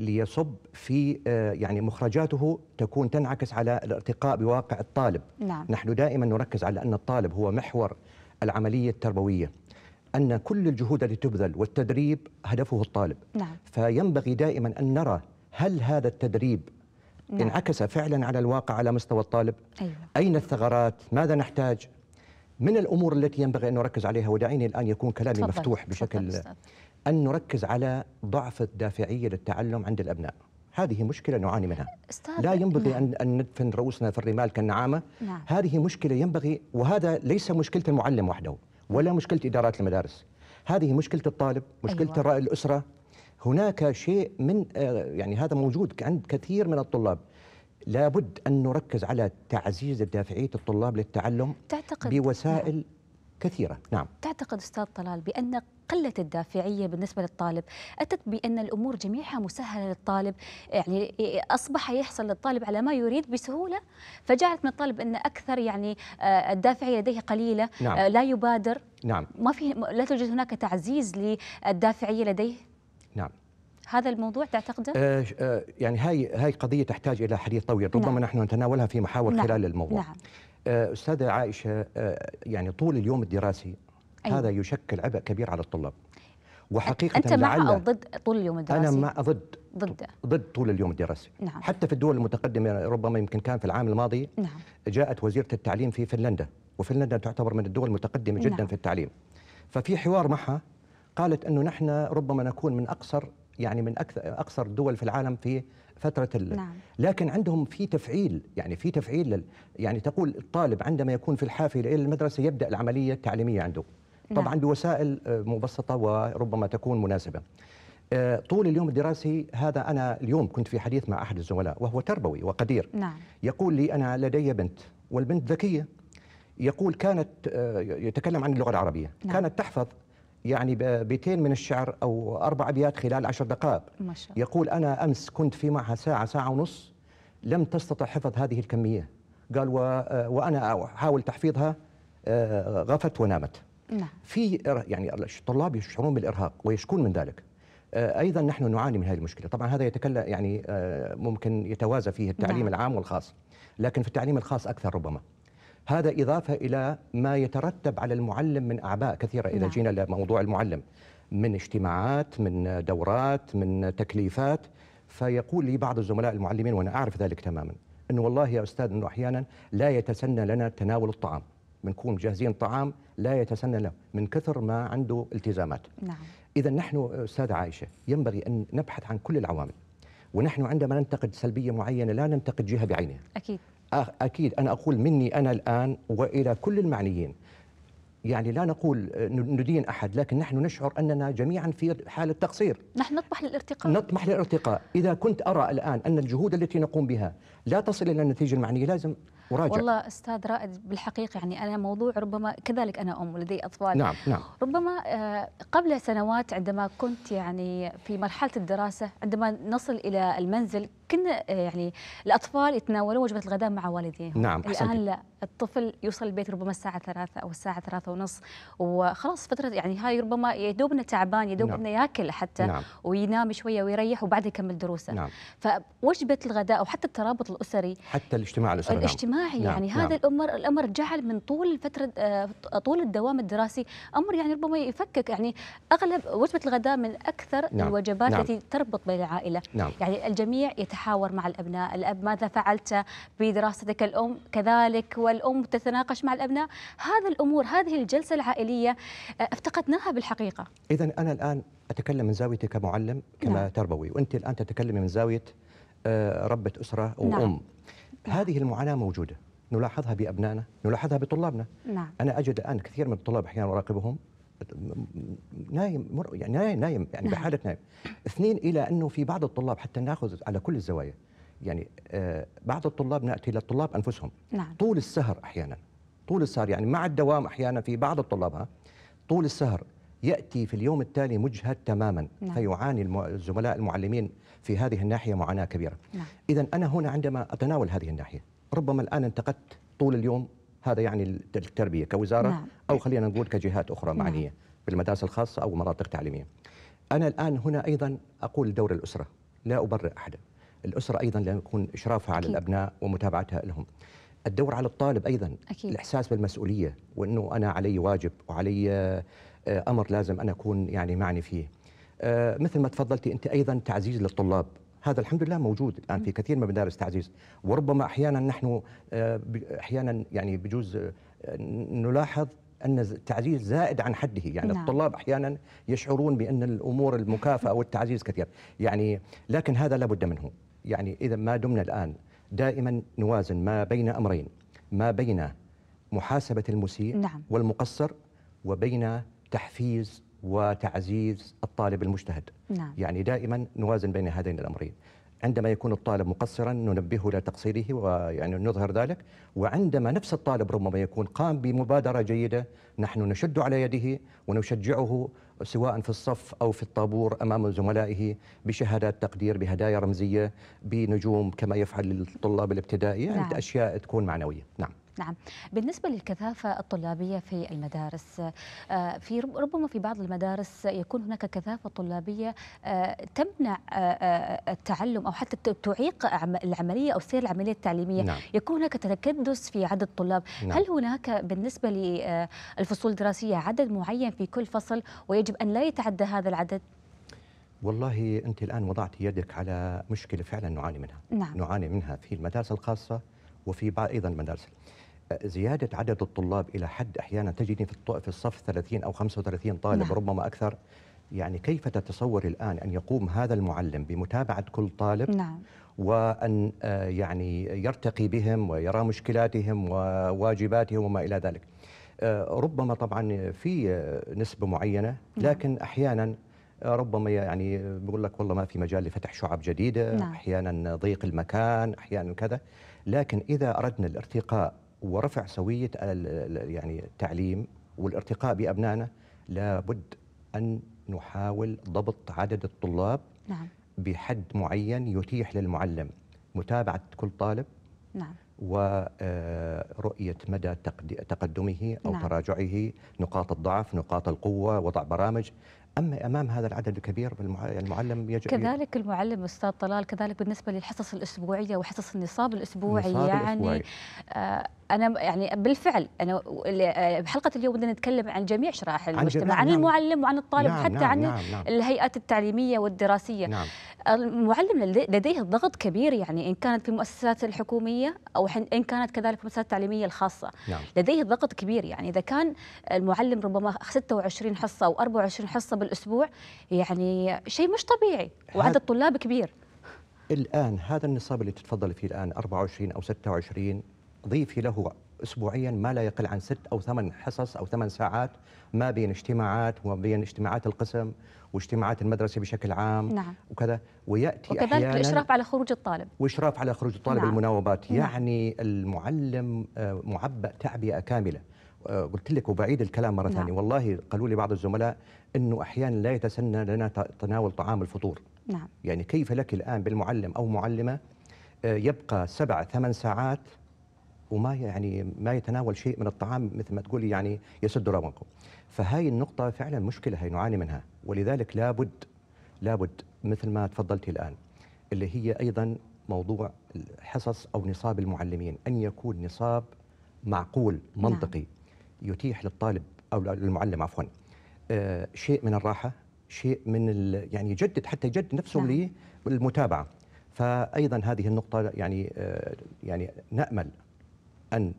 Speaker 5: ليصب في آه، يعني مخرجاته تكون تنعكس على الارتقاء بواقع الطالب نعم. نحن دائما نركز على أن الطالب هو محور العملية التربوية أن كل الجهود التي تبذل والتدريب هدفه الطالب نعم. فينبغي دائما أن نرى هل هذا التدريب نعم. انعكس فعلا على الواقع على مستوى الطالب أيوة. أين الثغرات ماذا نحتاج من الأمور التي ينبغي أن نركز عليها ودعيني الآن يكون كلامي تفضل. مفتوح بشكل تفضل أن نركز على ضعف الدافعية للتعلم عند الأبناء هذه مشكلة نعاني منها أستاذ لا ينبغي نعم. أن ندفن رؤوسنا في الرمال كالنعامة نعم. هذه مشكلة ينبغي وهذا ليس مشكلة المعلم وحده ولا مشكلة إدارات المدارس هذه مشكلة الطالب مشكلة أيوة. الأسرة هناك شيء من آه، يعني هذا موجود عند كثير من الطلاب لابد أن نركز على تعزيز دافعية الطلاب للتعلم
Speaker 1: تعتقد بوسائل
Speaker 5: نعم. كثيرة نعم
Speaker 1: تعتقد أستاذ طلال بأن قلة الدافعية بالنسبة للطالب أتت بأن الأمور جميعها مسهلة للطالب يعني آه، أصبح يحصل للطالب على ما يريد بسهولة فجعلت من الطالب أن أكثر يعني آه، الدافعية لديه قليلة نعم. لا يبادر نعم ما في لا توجد هناك تعزيز للدافعية لديه نعم هذا الموضوع تعتقده؟ آه
Speaker 5: آه يعني هاي هاي قضية تحتاج إلى حديث طويل، ربما نعم. نحن نتناولها في محاور نعم. خلال الموضوع. نعم. آه أستاذة عائشة آه يعني طول اليوم الدراسي أيوة. هذا يشكل عبء كبير على الطلاب. وحقيقة أنت مع أو
Speaker 1: ضد طول اليوم الدراسي؟ أنا مع ضد ضد
Speaker 5: ضد طول اليوم الدراسي نعم. حتى في الدول المتقدمة ربما يمكن كان في العام الماضي نعم. جاءت وزيرة التعليم في فنلندا وفنلندا تعتبر من الدول المتقدمة جدا نعم. في التعليم ففي حوار معها قالت انه نحن ربما نكون من اقصر يعني من اكثر اقصر الدول في العالم في فتره ال... نعم. لكن عندهم في تفعيل يعني في تفعيل لل... يعني تقول الطالب عندما يكون في الحافله الى المدرسه يبدا العمليه التعليميه عنده نعم. طبعا نعم. بوسائل آه، مبسطه وربما تكون مناسبه آه، طول اليوم الدراسي هذا انا اليوم كنت في حديث مع احد الزملاء وهو تربوي وقدير نعم. يقول لي انا لدي بنت والبنت ذكيه يقول كانت آه، يتكلم عن اللغه العربيه نعم. كانت تحفظ يعني بيتين من الشعر أو أربع أبيات خلال عشر دقائق ما شاء. يقول أنا أمس كنت في معها ساعة ساعة ونص لم تستطع حفظ هذه الكمية قال و... آه، وأنا أحاول تحفيظها آه، غفت ونامت نعم. في يعني الطلاب يشعرون بالإرهاق ويشكون من ذلك آه، ايضا نحن نعاني من هذه المشكله، طبعا هذا يتكلم يعني ممكن يتوازى فيه التعليم نعم. العام والخاص، لكن في التعليم الخاص اكثر ربما. هذا إضافة إلى ما يترتب على المعلم من أعباء كثيرة إذا نعم. جينا لموضوع المعلم من اجتماعات من دورات من تكليفات فيقول لي بعض الزملاء المعلمين وأنا أعرف ذلك تماما أنه والله يا أستاذ أنه أحيانا لا يتسنى لنا تناول الطعام بنكون جاهزين طعام لا يتسنى له من كثر ما عنده التزامات نعم. إذا نحن أستاذة عائشة ينبغي أن نبحث عن كل العوامل ونحن عندما ننتقد سلبية معينة لا ننتقد جهة بعينها أكيد أكيد أنا أقول مني أنا الآن وإلى كل المعنيين يعني لا نقول آه، ندين احد لكن نحن نشعر اننا جميعا في حاله تقصير نحن نطمح للارتقاء نطمح للارتقاء اذا كنت ارى الان ان الجهود التي نقوم بها لا تصل الى النتيجه المعنيه لازم وراجع والله
Speaker 1: استاذ رائد بالحقيقه يعني انا موضوع ربما كذلك انا ام ولدي اطفال نعم نعم ربما آه، قبل سنوات عندما كنت يعني في مرحله الدراسه عندما نصل الى المنزل كنا آه، يعني الاطفال يتناولون وجبه الغداء مع والديهم نعم الان لا الطفل يوصل البيت ربما الساعه ثلاثة او الساعه ثلاثة ونص وخلاص فتره يعني هاي ربما دوبنا تعبان يدوبنا نعم. ياكل حتى نعم. وينام شويه ويريح وبعدها يكمل دروسه نعم. فوجبه الغداء او حتى الترابط الاسري
Speaker 5: حتى الاجتماع الاسري نعم. الاجتماع جماعي نعم يعني نعم هذا
Speaker 1: الامر الامر جعل من طول فتره آه، طول الدوام الدراسي امر يعني ربما يفكك يعني اغلب وجبه الغداء من اكثر نعم الوجبات نعم التي تربط بين العائله نعم يعني الجميع يتحاور مع الابناء الاب ماذا فعلت بدراستك الام كذلك والام تتناقش مع الابناء هذا الامور هذه الجلسه العائليه آه، افتقدناها بالحقيقه
Speaker 5: اذا انا الان اتكلم من زاويتي كمعلم كما نعم. تربوي وانت الان تتكلمي من زاويه آه، ربة أسرة وأم نعم. نعم. هذه المعاناه موجوده نلاحظها بابنائنا نلاحظها بطلابنا نعم. انا اجد الان كثير من الطلاب احيانا اراقبهم نايم مر... يعني نايم نايم يعني نعم. بحاله نايم اثنين الى انه في بعض الطلاب حتى ناخذ على كل الزوايا يعني آه بعض الطلاب ناتي للطلاب انفسهم نعم. طول السهر احيانا طول السهر يعني مع الدوام احيانا في بعض الطلاب طول السهر ياتي في اليوم التالي مجهد تماما نعم. فيعاني الزملاء المعلمين في هذه الناحية معاناة كبيرة نعم. إذا أنا هنا عندما أتناول هذه الناحية ربما الآن انتقدت طول اليوم هذا يعني التربية كوزارة نعم. أو خلينا نقول كجهات أخرى نعم. معنية بالمدارس الخاصة أو مناطق تعليمية أنا الآن هنا أيضا أقول دور الأسرة لا أبرئ أحدا الأسرة أيضا لأن يكون إشرافها على أكيد. الأبناء ومتابعتها لهم الدور على الطالب أيضا أكيد. الإحساس بالمسؤولية وأنه أنا علي واجب وعلي آه، أمر لازم أنا أكون يعني معني فيه آه، مثل ما تفضلتي انت ايضا تعزيز للطلاب هذا الحمد لله موجود الان في كثير من المدارس تعزيز وربما احيانا نحن آه، احيانا يعني بجوز آه، نلاحظ ان التعزيز زائد عن حده يعني نعم. الطلاب احيانا يشعرون بان الامور المكافاه والتعزيز كثير يعني لكن هذا لابد منه يعني اذا ما دمنا الان دائما نوازن ما بين امرين ما بين محاسبه المسيء نعم. والمقصر وبين تحفيز وتعزيز الطالب المجتهد نعم. يعني دائما نوازن بين هذين الأمرين عندما يكون الطالب مقصرا ننبهه الى تقصيره ويعني نظهر ذلك وعندما نفس الطالب ربما يكون قام بمبادره جيده نحن نشد على يده ونشجعه سواء في الصف او في الطابور امام زملائه بشهادات تقدير بهدايا رمزيه بنجوم كما يفعل الطلاب الابتدائي يعني نعم. اشياء تكون معنويه نعم
Speaker 1: نعم بالنسبة للكثافة الطلابية في المدارس آه، في ربما في بعض المدارس يكون هناك كثافة طلابية آه، تمنع آه، التعلم أو حتى تعيق العملية أو سير العملية التعليمية نعم. يكون هناك تكدس في عدد الطلاب نعم. هل هناك بالنسبة للفصول الدراسية عدد معين في كل فصل ويجب أن لا يتعدى هذا العدد؟
Speaker 5: والله أنت الآن وضعت يدك على مشكلة فعلا نعاني منها نعم. نعاني منها في المدارس الخاصة وفي بعض أيضا المدارس زيادة عدد الطلاب إلى حد أحيانا تجدني في الصف 30 أو 35 طالب نعم. ربما أكثر يعني كيف تتصور الآن أن يقوم هذا المعلم بمتابعة كل طالب نعم. وأن آه، يعني يرتقي بهم ويرى مشكلاتهم وواجباتهم وما إلى ذلك آه، ربما طبعا في نسبة معينة نعم. لكن أحيانا آه، ربما يعني بقول لك والله ما في مجال لفتح شعب جديدة نعم. أحيانا ضيق المكان أحيانا كذا لكن إذا أردنا الارتقاء ورفع سويه يعني التعليم والارتقاء بابنائنا لابد ان نحاول ضبط عدد الطلاب نعم. بحد معين يتيح للمعلم متابعه كل طالب نعم. ورؤية آه، مدى تقدمه أو نعم. تراجعه نقاط الضعف نقاط القوة وضع برامج أما أمام هذا العدد الكبير المعلم يجب كذلك
Speaker 1: المعلم أستاذ طلال كذلك بالنسبة للحصص الأسبوعية وحصص النصاب الأسبوعي يعني الأسبوعي. آه انا يعني بالفعل انا آه، بحلقه اليوم بدنا نتكلم عن جميع شرائح المجتمع عن, نعم عن المعلم وعن الطالب نعم حتى نعم عن نعم, نعم. الهيئات التعليميه والدراسيه نعم المعلم لديه ضغط كبير يعني ان كانت في المؤسسات الحكوميه او ان كانت كذلك في المؤسسات التعليميه الخاصه نعم لديه ضغط كبير يعني اذا كان المعلم ربما 26 حصه او 24 حصه بالاسبوع يعني شيء مش طبيعي وعدد الطلاب كبير
Speaker 5: الآن هذا النصاب اللي تتفضل فيه الآن 24 أو 26 ضيفي له اسبوعيا ما لا يقل عن ست او ثمان حصص او ثمان ساعات ما بين اجتماعات وما بين اجتماعات القسم واجتماعات المدرسه بشكل عام نعم. وكذا وياتي وكذلك احيانا الاشراف
Speaker 1: على خروج الطالب
Speaker 5: واشراف على خروج الطالب نعم. المناوبات نعم. يعني المعلم آه، معبأ تعبئه كامله آه، قلت لك وبعيد الكلام مره نعم. ثانيه والله قالوا لي بعض الزملاء انه احيانا لا يتسنى لنا تناول طعام الفطور نعم يعني كيف لك الان بالمعلم او معلمه آه، يبقى سبع ثمان ساعات وما يعني ما يتناول شيء من الطعام مثل ما تقولي يعني يسد رونقه فهاي النقطة فعلا مشكلة هي نعاني منها ولذلك لابد لابد مثل ما تفضلتي الآن اللي هي أيضا موضوع حصص أو نصاب المعلمين أن يكون نصاب معقول نعم. منطقي نعم. يتيح للطالب أو للمعلم عفوا آه شيء من الراحة شيء من يعني يجدد حتى يجدد نفسه نعم. للمتابعة فايضا هذه النقطه يعني آه، يعني نامل أن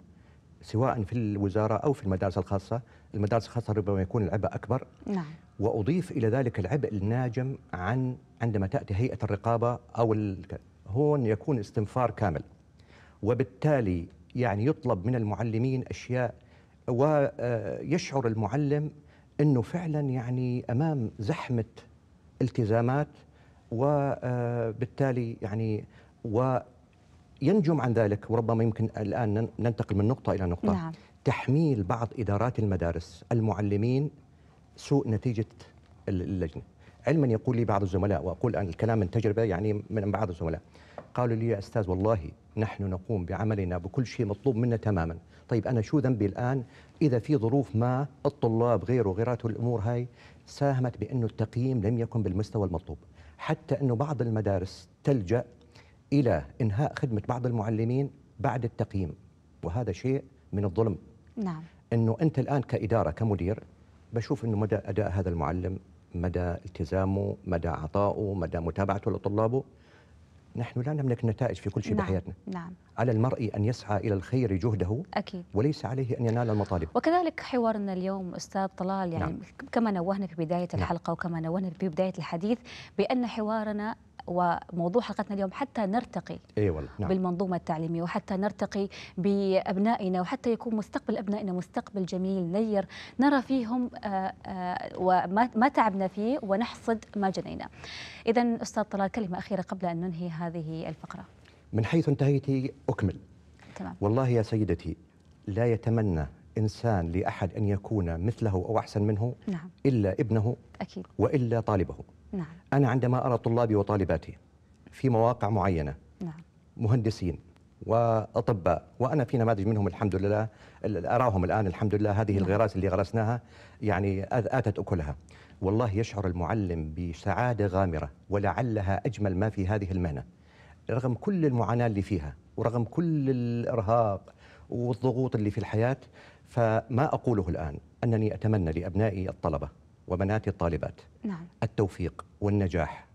Speaker 5: سواء في الوزارة أو في المدارس الخاصة المدارس الخاصة ربما يكون العبء أكبر نعم. وأضيف إلى ذلك العبء الناجم عن عندما تأتي هيئة الرقابة أو هون يكون استنفار كامل وبالتالي يعني يطلب من المعلمين أشياء ويشعر آه، المعلم أنه فعلا يعني أمام زحمة التزامات وبالتالي آه، يعني و ينجم عن ذلك وربما يمكن الآن ننتقل من نقطة إلى نقطة نعم. تحميل بعض إدارات المدارس المعلمين سوء نتيجة اللجنة علما يقول لي بعض الزملاء وأقول أن الكلام من تجربة يعني من بعض الزملاء قالوا لي يا أستاذ والله نحن نقوم بعملنا بكل شيء مطلوب منا تماما طيب أنا شو ذنبي الآن إذا في ظروف ما الطلاب غيره وغيرات الأمور هاي ساهمت بأنه التقييم لم يكن بالمستوى المطلوب حتى أنه بعض المدارس تلجأ إلى إنهاء خدمة بعض المعلمين بعد التقييم وهذا شيء من الظلم نعم أنه أنت الآن كإدارة كمدير بشوف أنه مدى أداء هذا المعلم مدى التزامه مدى عطاؤه مدى متابعته لطلابه نحن لا نملك النتائج في كل شيء نعم. بحياتنا نعم. على المرء أن يسعى إلى الخير جهده أكيد. وليس عليه أن ينال المطالب
Speaker 1: وكذلك حوارنا اليوم أستاذ طلال يعني نعم. كما نوهنا في بداية نعم. الحلقة نعم. وكما نوهنا في بداية الحديث بأن حوارنا وموضوع حلقتنا اليوم حتى نرتقي اي والله نعم. بالمنظومه التعليميه وحتى نرتقي بابنائنا وحتى يكون مستقبل ابنائنا مستقبل جميل نير نرى فيهم آه، آه، وما تعبنا فيه ونحصد ما جنينا. اذا استاذ طلال كلمه اخيره قبل ان ننهي هذه الفقره.
Speaker 5: من حيث انتهيت اكمل. تمام. والله يا سيدتي لا يتمنى إنسان لأحد أن يكون مثله أو أحسن منه نعم. إلا ابنه أكيد. وإلا طالبه نعم. أنا عندما أرى طلابي وطالباتي في مواقع معينة نعم. مهندسين واطباء وانا في نماذج منهم الحمد لله اراهم الان الحمد لله هذه نعم. الغراس اللي غرسناها يعني اتت اكلها والله يشعر المعلم بسعاده غامره ولعلها اجمل ما في هذه المهنه رغم كل المعاناه اللي فيها ورغم كل الارهاق والضغوط اللي في الحياه فما اقوله الان انني اتمنى لابنائي الطلبه وبنات الطالبات نعم. التوفيق والنجاح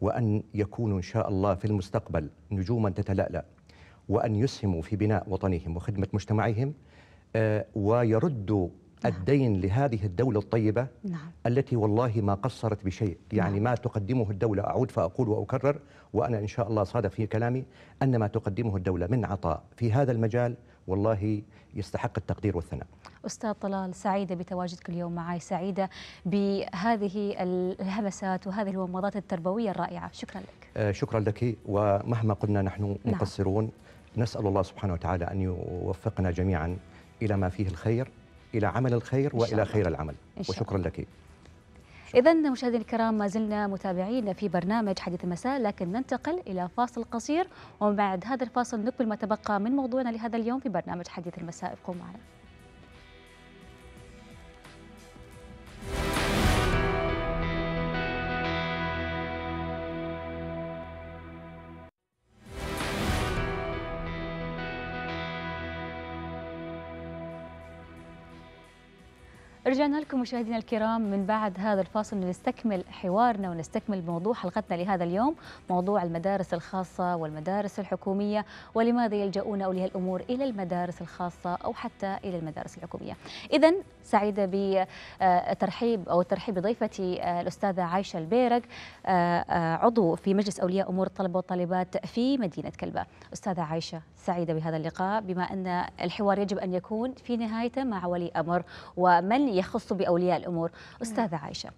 Speaker 5: وأن يكونوا إن شاء الله في المستقبل نجوما تتلألأ وأن يسهموا في بناء وطنهم وخدمة مجتمعهم آه، ويردوا نعم. الدين لهذه الدولة الطيبة نعم. التي والله ما قصرت بشيء يعني نعم. ما تقدمه الدولة أعود فأقول وأكرر وأنا إن شاء الله صادق في كلامي أن ما تقدمه الدولة من عطاء في هذا المجال والله يستحق التقدير والثناء
Speaker 1: أستاذ طلال سعيدة بتواجدك اليوم معي سعيدة بهذه الهمسات وهذه الومضات التربوية الرائعة شكرا لك
Speaker 5: آه شكرا لك ومهما قلنا نحن نعم. مقصرون نعم. نسأل الله سبحانه وتعالى أن يوفقنا جميعا إلى ما فيه الخير إلى عمل الخير وإلى خير العمل وشكرا لك
Speaker 1: إذا مشاهدينا الكرام ما زلنا متابعين في برنامج حديث المساء لكن ننتقل إلى فاصل قصير وبعد هذا الفاصل نكمل ما تبقى من موضوعنا لهذا اليوم في برنامج حديث المساء ابقوا معنا. رجعنا لكم مشاهدينا الكرام من بعد هذا الفاصل نستكمل حوارنا ونستكمل موضوع حلقتنا لهذا اليوم موضوع المدارس الخاصة والمدارس الحكومية ولماذا يلجؤون أولياء الأمور إلى المدارس الخاصة أو حتى إلى المدارس الحكومية إذا سعيدة بترحيب أو الترحيب بضيفتي الأستاذة عايشة البيرق عضو في مجلس أولياء أمور الطلبة والطالبات في مدينة كلبة أستاذة عايشة سعيدة بهذا اللقاء بما أن الحوار يجب أن يكون في نهايته مع ولي أمر ومن يخص باولياء الامور نعم. استاذه عائشه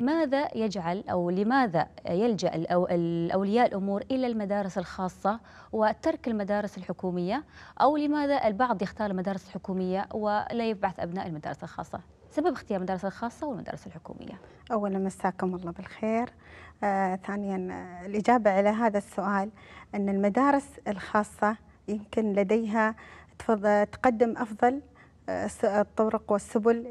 Speaker 1: ماذا يجعل او لماذا يلجا الاولياء الامور الى المدارس الخاصه وترك المدارس الحكوميه او لماذا البعض يختار المدارس الحكوميه ولا يبعث ابناء المدارس الخاصه سبب اختيار المدارس
Speaker 4: الخاصه والمدارس الحكوميه اولا مساكم الله بالخير آه ثانيا آه، الاجابه على هذا السؤال ان المدارس الخاصه يمكن لديها تقدم افضل الطرق والسبل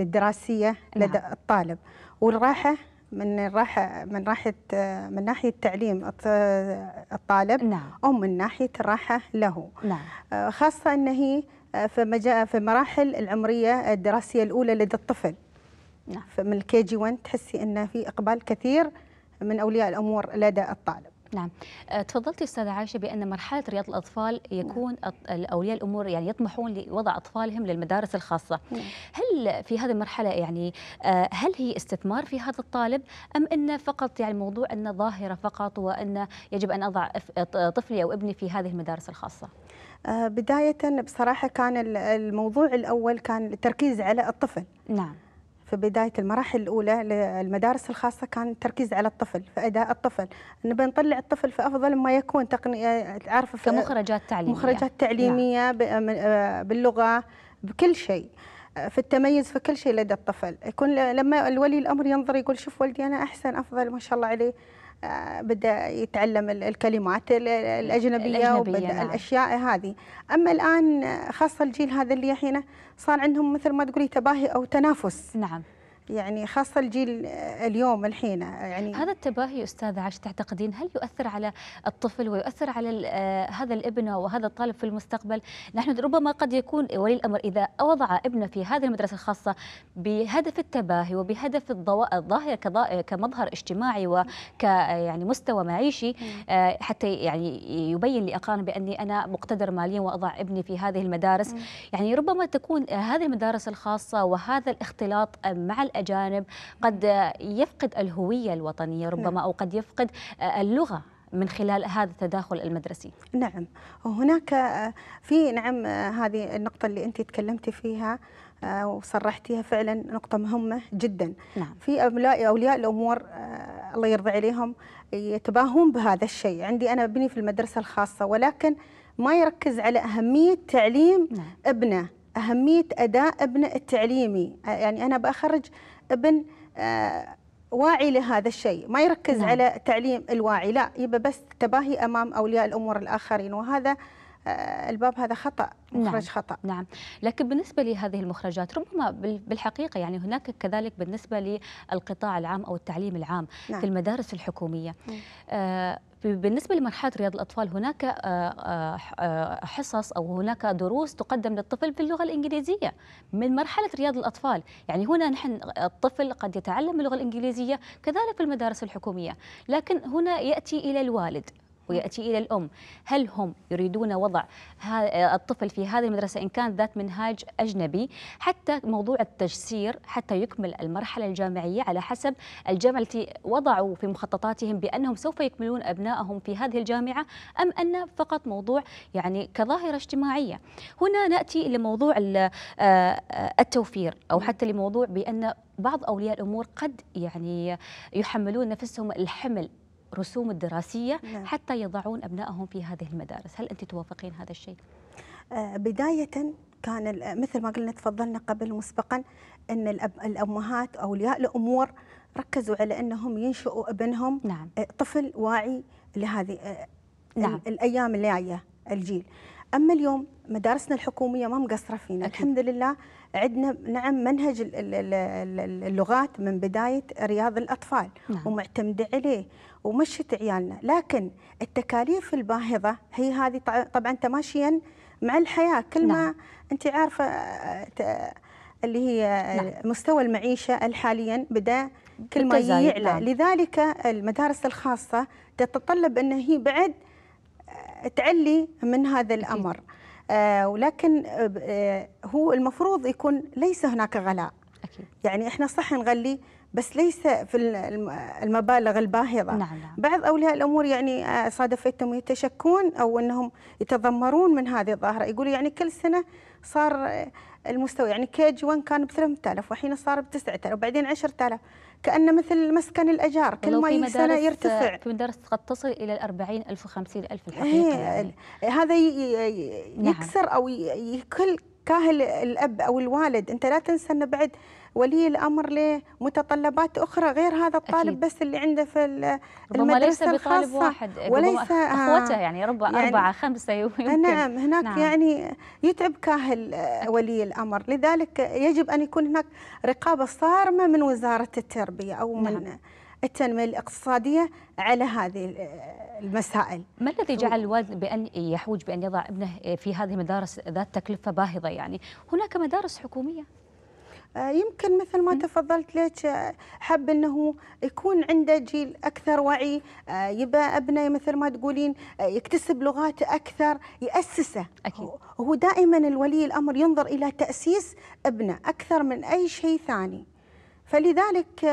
Speaker 4: الدراسية لدى نعم. الطالب والراحة من الراحة من راحة من ناحية تعليم الطالب نعم. أو من ناحية الراحة له نعم. آه، خاصة أن هي آه، في, في المراحل العمرية الدراسية الأولى لدى الطفل نعم. من الكي جي 1 تحسي أنه في إقبال كثير من أولياء الأمور لدى الطالب نعم أه، تفضلتي استاذه عائشه بان مرحله رياض الاطفال نعم. يكون نعم. اولياء
Speaker 1: الامور يعني يطمحون لوضع اطفالهم للمدارس الخاصه نعم. هل في هذه المرحله يعني أه، هل هي استثمار في هذا الطالب ام ان فقط يعني موضوع ان ظاهره فقط وان يجب ان اضع طفلي او ابني في هذه المدارس الخاصه
Speaker 4: أه، بدايه بصراحه كان الموضوع الاول كان التركيز على الطفل نعم في بداية المراحل الأولى للمدارس الخاصة كان التركيز على الطفل في أداء الطفل نبي نطلع الطفل في أفضل ما يكون تقنية عارفة في كمخرجات تعليمية مخرجات تعليمية نعم. آه، باللغة بكل شيء في التميز في كل شيء لدى الطفل يكون لما الولي الامر ينظر يقول شوف ولدي انا احسن افضل ما شاء الله عليه آه، بدا يتعلم الكلمات الاجنبيه, الأجنبية وبدا نعم. الاشياء هذه اما الان خاصه الجيل هذا اللي الحين صار عندهم مثل ما تقولي تباهي او تنافس نعم يعني خاصه الجيل اليوم الحين يعني هذا التباهي استاذه عاش تعتقدين
Speaker 1: هل يؤثر على الطفل ويؤثر على آه، هذا الابن وهذا الطالب في المستقبل نحن ربما قد يكون ولي الامر اذا وضع ابنه في هذه المدرسه الخاصه بهدف التباهي وبهدف الظاهر كمظهر اجتماعي وك يعني مستوى معيشي آه، حتى يعني يبين لاقرانه باني انا مقتدر ماليا واضع ابني في هذه المدارس يعني ربما تكون هذه المدارس الخاصه وهذا الاختلاط مع الأجانب قد يفقد الهوية الوطنية ربما نعم. أو قد يفقد آه، اللغة من خلال هذا التداخل المدرسي
Speaker 4: نعم وهناك آه، في نعم آه، هذه النقطة اللي أنت تكلمتي فيها وصرحتيها فعلا نقطة مهمة جدا نعم. في أولياء الأمور الله يرضى عليهم يتباهون بهذا الشيء عندي أنا ابني في المدرسة الخاصة ولكن ما يركز على أهمية تعليم نعم. ابنه أهمية أداء ابنه التعليمي يعني أنا بأخرج ابن آه، واعي لهذا الشيء ما يركز نعم. على تعليم الواعي لا يبقى بس تباهي أمام أولياء الأمور الآخرين وهذا آه، الباب هذا خطا مخرج نعم. خطا نعم لكن بالنسبه لهذه المخرجات ربما بالحقيقه يعني هناك كذلك
Speaker 1: بالنسبه للقطاع العام او التعليم العام نعم. في المدارس الحكوميه نعم. آه بالنسبه لمرحله رياض الاطفال هناك آه آه حصص او هناك دروس تقدم للطفل باللغه الانجليزيه من مرحله رياض الاطفال يعني هنا نحن الطفل قد يتعلم اللغه الانجليزيه كذلك في المدارس الحكوميه لكن هنا ياتي الى الوالد ويأتي إلى الأم هل هم يريدون وضع آه، الطفل في هذه المدرسة إن كان ذات منهاج أجنبي حتى موضوع التجسير حتى يكمل المرحلة الجامعية على حسب الجامعة التي وضعوا في مخططاتهم بأنهم سوف يكملون أبنائهم في هذه الجامعة أم أن فقط موضوع يعني كظاهرة اجتماعية هنا نأتي لموضوع آه، آه، التوفير أو حتى لموضوع بأن بعض أولياء الأمور قد يعني يحملون نفسهم الحمل الرسوم
Speaker 4: الدراسية نعم. حتى يضعون أبنائهم في هذه المدارس هل أنت توافقين هذا الشيء؟ آه، بداية كان مثل ما قلنا تفضلنا قبل مسبقا أن الأب الأمهات أولياء الأمور ركزوا على أنهم ينشئوا ابنهم نعم. آه، طفل واعي لهذه آه، نعم. الأيام الجاية الجيل أما اليوم مدارسنا الحكومية ما مقصرة فينا أكيد. الحمد لله عندنا نعم منهج اللغات من بدايه رياض الاطفال نعم. ومعتمده عليه ومشت عيالنا لكن التكاليف الباهظه هي هذه طبعا تماشيا مع الحياه كل ما نعم. انت عارفه اللي هي نعم. مستوى المعيشه حاليا بدا كل ما يعلى نعم. لذلك المدارس الخاصه تتطلب ان هي بعد تعلي من هذا الامر أكيد. آه، ولكن آه، هو المفروض يكون ليس هناك غلاء أكيد. يعني احنا صح نغلي بس ليس في المبالغ الباهظة نعم،, نعم بعض أولياء الأمور يعني آه، صادفتهم يتشكون أو أنهم يتذمرون من هذه الظاهرة يقولوا يعني كل سنة صار المستوى يعني كيج 1 كان ب 3000 والحين صار ب 9000 وبعدين 10000 كأن مثل مسكن الأجار كل ما يسنى يرتفع في مدارس قد تصل
Speaker 1: إلى الأربعين ألف وخمسين ألف الحقيقة إيه، يعني.
Speaker 4: هذا نعم. يكسر نعم. أو يكل كاهل الأب أو الوالد أنت لا تنسى أن بعد ولي الامر لمتطلبات اخرى غير هذا الطالب أكيد. بس اللي عنده في المدرسه ليس الخاصه بطالب واحد وليس آه، اخوته يعني ربما يعني اربعه خمسه يمكن نعم هناك نعم. يعني يتعب كاهل آه، ولي الامر لذلك يجب ان يكون هناك رقابه صارمه من وزاره التربيه او من نعم. التنميه الاقتصاديه على هذه آه، المسائل. ما الذي جعل الوالد بان يحوج بان يضع ابنه في هذه المدارس ذات تكلفه باهظه يعني؟ هناك مدارس حكوميه آه، يمكن مثل ما تفضلت لك آه، حب انه يكون عنده جيل اكثر وعي آه، يبى ابنه مثل ما تقولين يكتسب لغات اكثر ياسسه اكيد هو دائما الولي الامر ينظر الى تاسيس ابنه اكثر من اي شيء ثاني فلذلك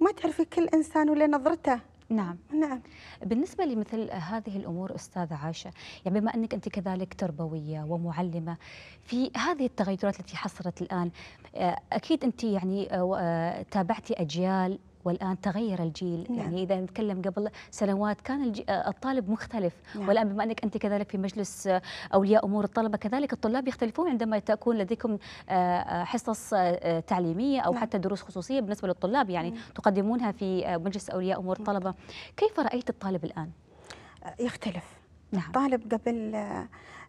Speaker 4: ما تعرفي كل انسان ولا نظرته نعم نعم
Speaker 1: بالنسبة لمثل هذه الأمور أستاذة عائشة يعني بما أنك أنت كذلك تربوية ومعلمة في هذه التغيرات التي حصلت الآن آه، أكيد أنت يعني آه، آه، تابعتي أجيال والآن تغير الجيل يعني نعم. يعني إذا نتكلم قبل سنوات كان آه، الطالب مختلف نعم. والآن بما أنك أنت كذلك في مجلس آه، أولياء أمور الطلبة كذلك الطلاب يختلفون عندما تكون لديكم آه، حصص تعليمية أو نعم. حتى دروس خصوصية بالنسبة للطلاب يعني نعم. تقدمونها في مجلس أولياء أمور نعم. الطلبة كيف رأيت الطالب الآن؟
Speaker 4: يختلف نعم. الطالب قبل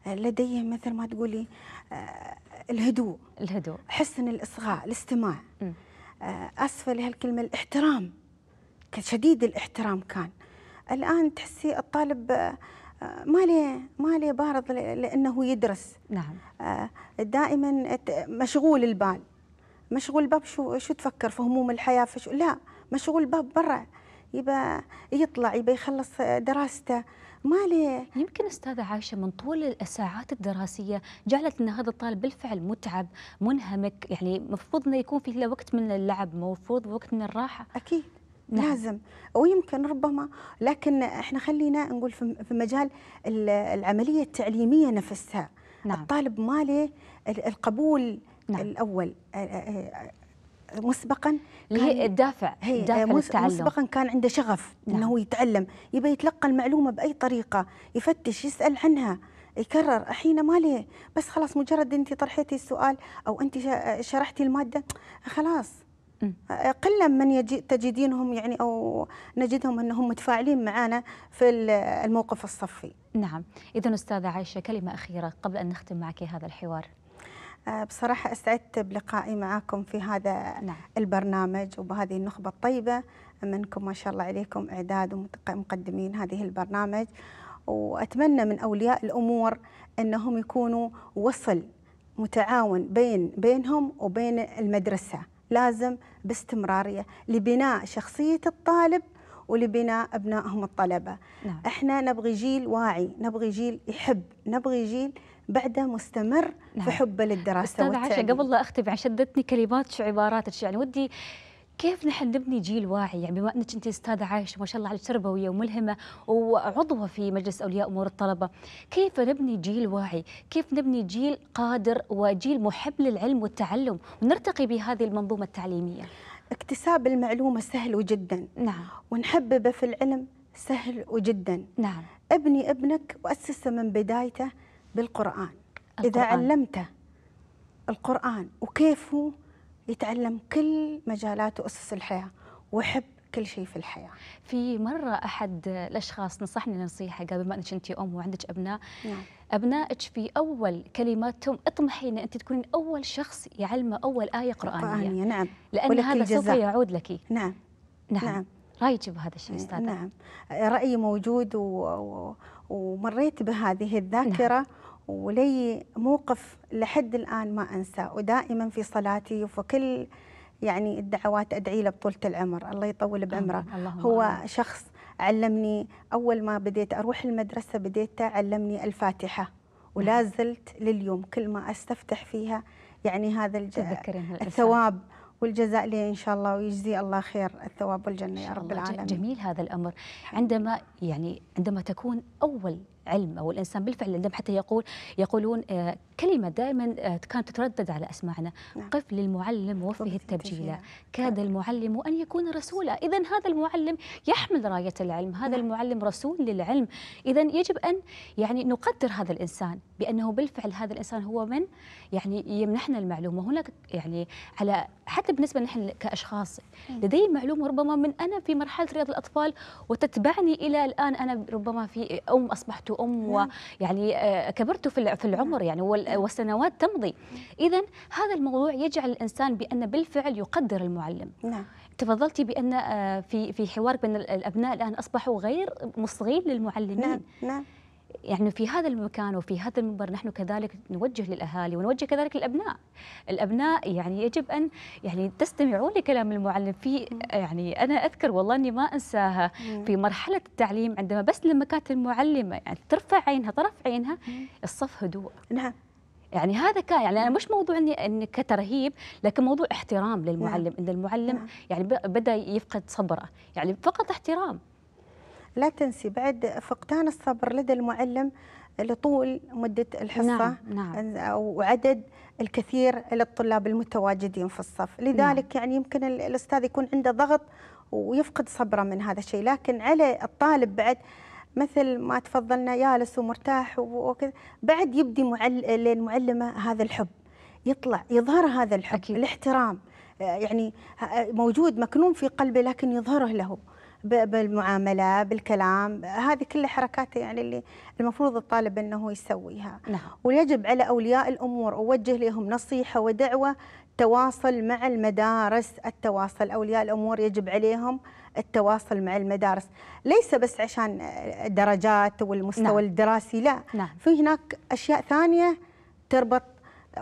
Speaker 4: لديه مثل ما تقولي الهدوء الهدوء حسن الإصغاء الاستماع م. آه، اسفه لهالكلمه الاحترام شديد الاحترام كان الان تحسي الطالب آه، ما لي ما لي بارض لانه يدرس نعم آه، دائما مشغول البال مشغول باب شو شو تفكر في هموم الحياه فشو لا مشغول باب برا يبى يطلع يبى يخلص دراسته ماله يمكن استاذه عايشه من طول الساعات الدراسيه
Speaker 1: جعلت ان هذا الطالب بالفعل متعب منهمك يعني مفروض انه يكون فيه له وقت من اللعب
Speaker 4: مفروض وقت من الراحه اكيد نعم. لازم ويمكن ربما لكن احنا خلينا نقول في مجال العمليه التعليميه نفسها نعم. الطالب ماله القبول نعم. الاول مسبقا اللي هي الدافع هي آه، دافع للتعلم مسبقا كان عنده شغف نعم. انه يتعلم يبي يتلقى المعلومه باي طريقه يفتش يسال عنها يكرر الحين ما ليه بس خلاص مجرد انت طرحتي السؤال او انت شرحتي الماده خلاص قلة من يجي تجدينهم يعني أو نجدهم أنهم متفاعلين معنا في الموقف الصفي نعم إذا أستاذة عائشة كلمة أخيرة قبل أن نختم معك هذا الحوار آه، بصراحة استعدت بلقائي معكم في هذا نعم. البرنامج وبهذه النخبة الطيبة منكم ما شاء الله عليكم إعداد ومقدمين هذه البرنامج وأتمنى من أولياء الأمور أنهم يكونوا وصل متعاون بين بينهم وبين المدرسة لازم باستمرارية لبناء شخصية الطالب ولبناء أبنائهم الطلبة نعم. إحنا نبغي جيل واعي نبغي جيل يحب نبغي جيل بعده مستمر نعم. في حبه للدراسه استاذ عائشه قبل لا اختم شدتني كلماتك وعباراتك يعني ودي
Speaker 1: كيف نحن نبني جيل واعي يعني بما انك انت استاذه عايشه ما شاء الله عليك تربويه وملهمه وعضوه في مجلس اولياء امور الطلبه، كيف نبني جيل واعي؟ كيف نبني جيل
Speaker 4: قادر وجيل محب للعلم والتعلم ونرتقي بهذه المنظومه التعليميه؟ اكتساب المعلومه سهل وجدا نعم ونحببه في العلم سهل وجدا نعم ابني ابنك واسسه من بدايته بالقرآن القرآن. إذا علمته القرآن وكيف هو يتعلم كل مجالات وأسس الحياة ويحب كل شيء في الحياة في مرة أحد الأشخاص
Speaker 1: نصحني نصيحة قبل ما أنك أنت أم وعندك أبناء نعم. أبنائك في أول كلماتهم اطمحي أن أنت تكونين أول شخص يعلمه أول آية قرآنية, قرآنية نعم لأن هذا سوف يعود
Speaker 4: لك نعم نعم, نعم. رايك بهذا الشيء إيه، استاذه؟ نعم رايي موجود و... و... ومريت بهذه الذاكره نعم. ولي موقف لحد الان ما انساه ودائما في صلاتي وفي كل يعني الدعوات ادعي له بطوله العمر الله يطول بعمره هو الله. شخص علمني اول ما بديت اروح المدرسه بديت علمني الفاتحه نعم. ولا زلت لليوم كل ما استفتح فيها يعني هذا الج... الثواب والجزاء له إن شاء الله ويجزي الله خير الثواب والجنة يا رب العالمين جميل هذا الأمر عندما
Speaker 1: يعني عندما تكون أول علم او الانسان بالفعل عندما حتى يقول يقولون آه، كلمه دائما آه، كانت تتردد على اسماعنا نعم. قف للمعلم وفه التبجيل كاد نعم. المعلم ان يكون رسولا اذا هذا المعلم يحمل رايه العلم هذا نعم. المعلم رسول للعلم اذا يجب ان يعني نقدر هذا الانسان بانه بالفعل هذا الانسان هو من يعني يمنحنا المعلومه هناك يعني على حتى بالنسبه نحن كاشخاص لدي معلومه ربما من انا في مرحله رياض الاطفال وتتبعني الى الان انا ربما في ام اصبحت ام ويعني آه، كبرت في العمر يعني والسنوات تمضي اذا هذا الموضوع يجعل الانسان بان بالفعل يقدر المعلم نعم تفضلتي بان آه، في في حوارك بان الابناء الان اصبحوا غير مصغين للمعلمين نعم نعم يعني في هذا المكان وفي هذا المنبر نحن كذلك نوجه للاهالي ونوجه كذلك الابناء الابناء يعني يجب ان يعني تستمعوا لكلام المعلم في يعني انا اذكر والله اني ما انساها في مرحله التعليم عندما بس لما كانت المعلمه يعني ترفع عينها طرف عينها الصف هدوء نعم يعني هذا كان يعني انا مش موضوع اني كترهيب لكن موضوع احترام للمعلم نعم. ان المعلم
Speaker 4: نعم. يعني بدا يفقد صبره يعني فقط احترام لا تنسي بعد فقدان الصبر لدى المعلم لطول مدة الحصة نعم. نعم. وعدد الكثير للطلاب المتواجدين في الصف لذلك نعم. يعني يمكن الأستاذ يكون عنده ضغط ويفقد صبره من هذا الشيء لكن على الطالب بعد مثل ما تفضلنا يالس ومرتاح وكذا بعد يبدي معل... للمعلمة هذا الحب يطلع يظهر هذا الحب أكيد. الاحترام يعني موجود مكنون في قلبه لكن يظهره له بالمعامله بالكلام هذه كلها حركات يعني اللي المفروض الطالب انه يسويها نعم. ويجب على اولياء الامور اوجه لهم نصيحه ودعوه تواصل مع المدارس التواصل اولياء الامور يجب عليهم التواصل مع المدارس ليس بس عشان الدرجات والمستوى نعم. الدراسي لا نعم. في هناك اشياء ثانيه تربط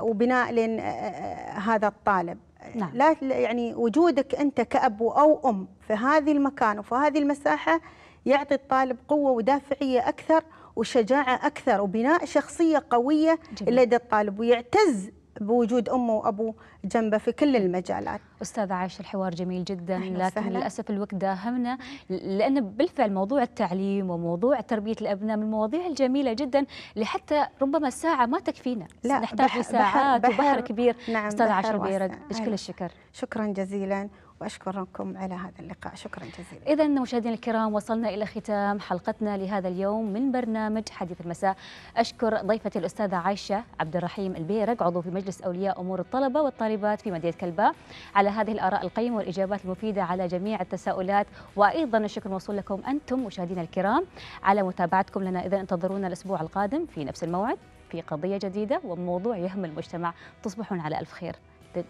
Speaker 4: وبناء لهذا الطالب نعم. لا يعني وجودك انت كاب او ام في هذه المكان وفي هذه المساحه يعطي الطالب قوه ودافعيه اكثر وشجاعه اكثر وبناء شخصيه قويه جميل. لدى الطالب ويعتز بوجود امه وابوه جنبه في كل المجالات. استاذه عايشه الحوار
Speaker 1: جميل جدا لكن سهلا. للاسف الوقت داهمنا لان بالفعل موضوع التعليم وموضوع تربيه الابناء من المواضيع الجميله جدا اللي حتى ربما ساعه ما تكفينا لا نحتاج بح لساعات بحر وبحر كبير نعم استاذه عايشه البيرق كل أيوة.
Speaker 4: الشكر. شكرا جزيلا. وأشكركم على هذا اللقاء شكرا جزيلا
Speaker 1: إذا مشاهدينا الكرام وصلنا إلى ختام حلقتنا لهذا اليوم من برنامج حديث المساء أشكر ضيفتي الأستاذة عائشة عبد الرحيم البيرق عضو في مجلس أولياء أمور الطلبة والطالبات في مدينة كلباء على هذه الآراء القيمة والإجابات المفيدة على جميع التساؤلات وأيضا الشكر موصول لكم أنتم مشاهدينا الكرام على متابعتكم لنا إذا انتظرونا الأسبوع القادم في نفس الموعد في قضية جديدة وموضوع يهم المجتمع تصبحون على ألف خير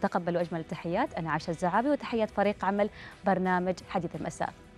Speaker 1: تقبلوا أجمل التحيات أنا عائشة الزعابي وتحيات فريق عمل برنامج حديث المساء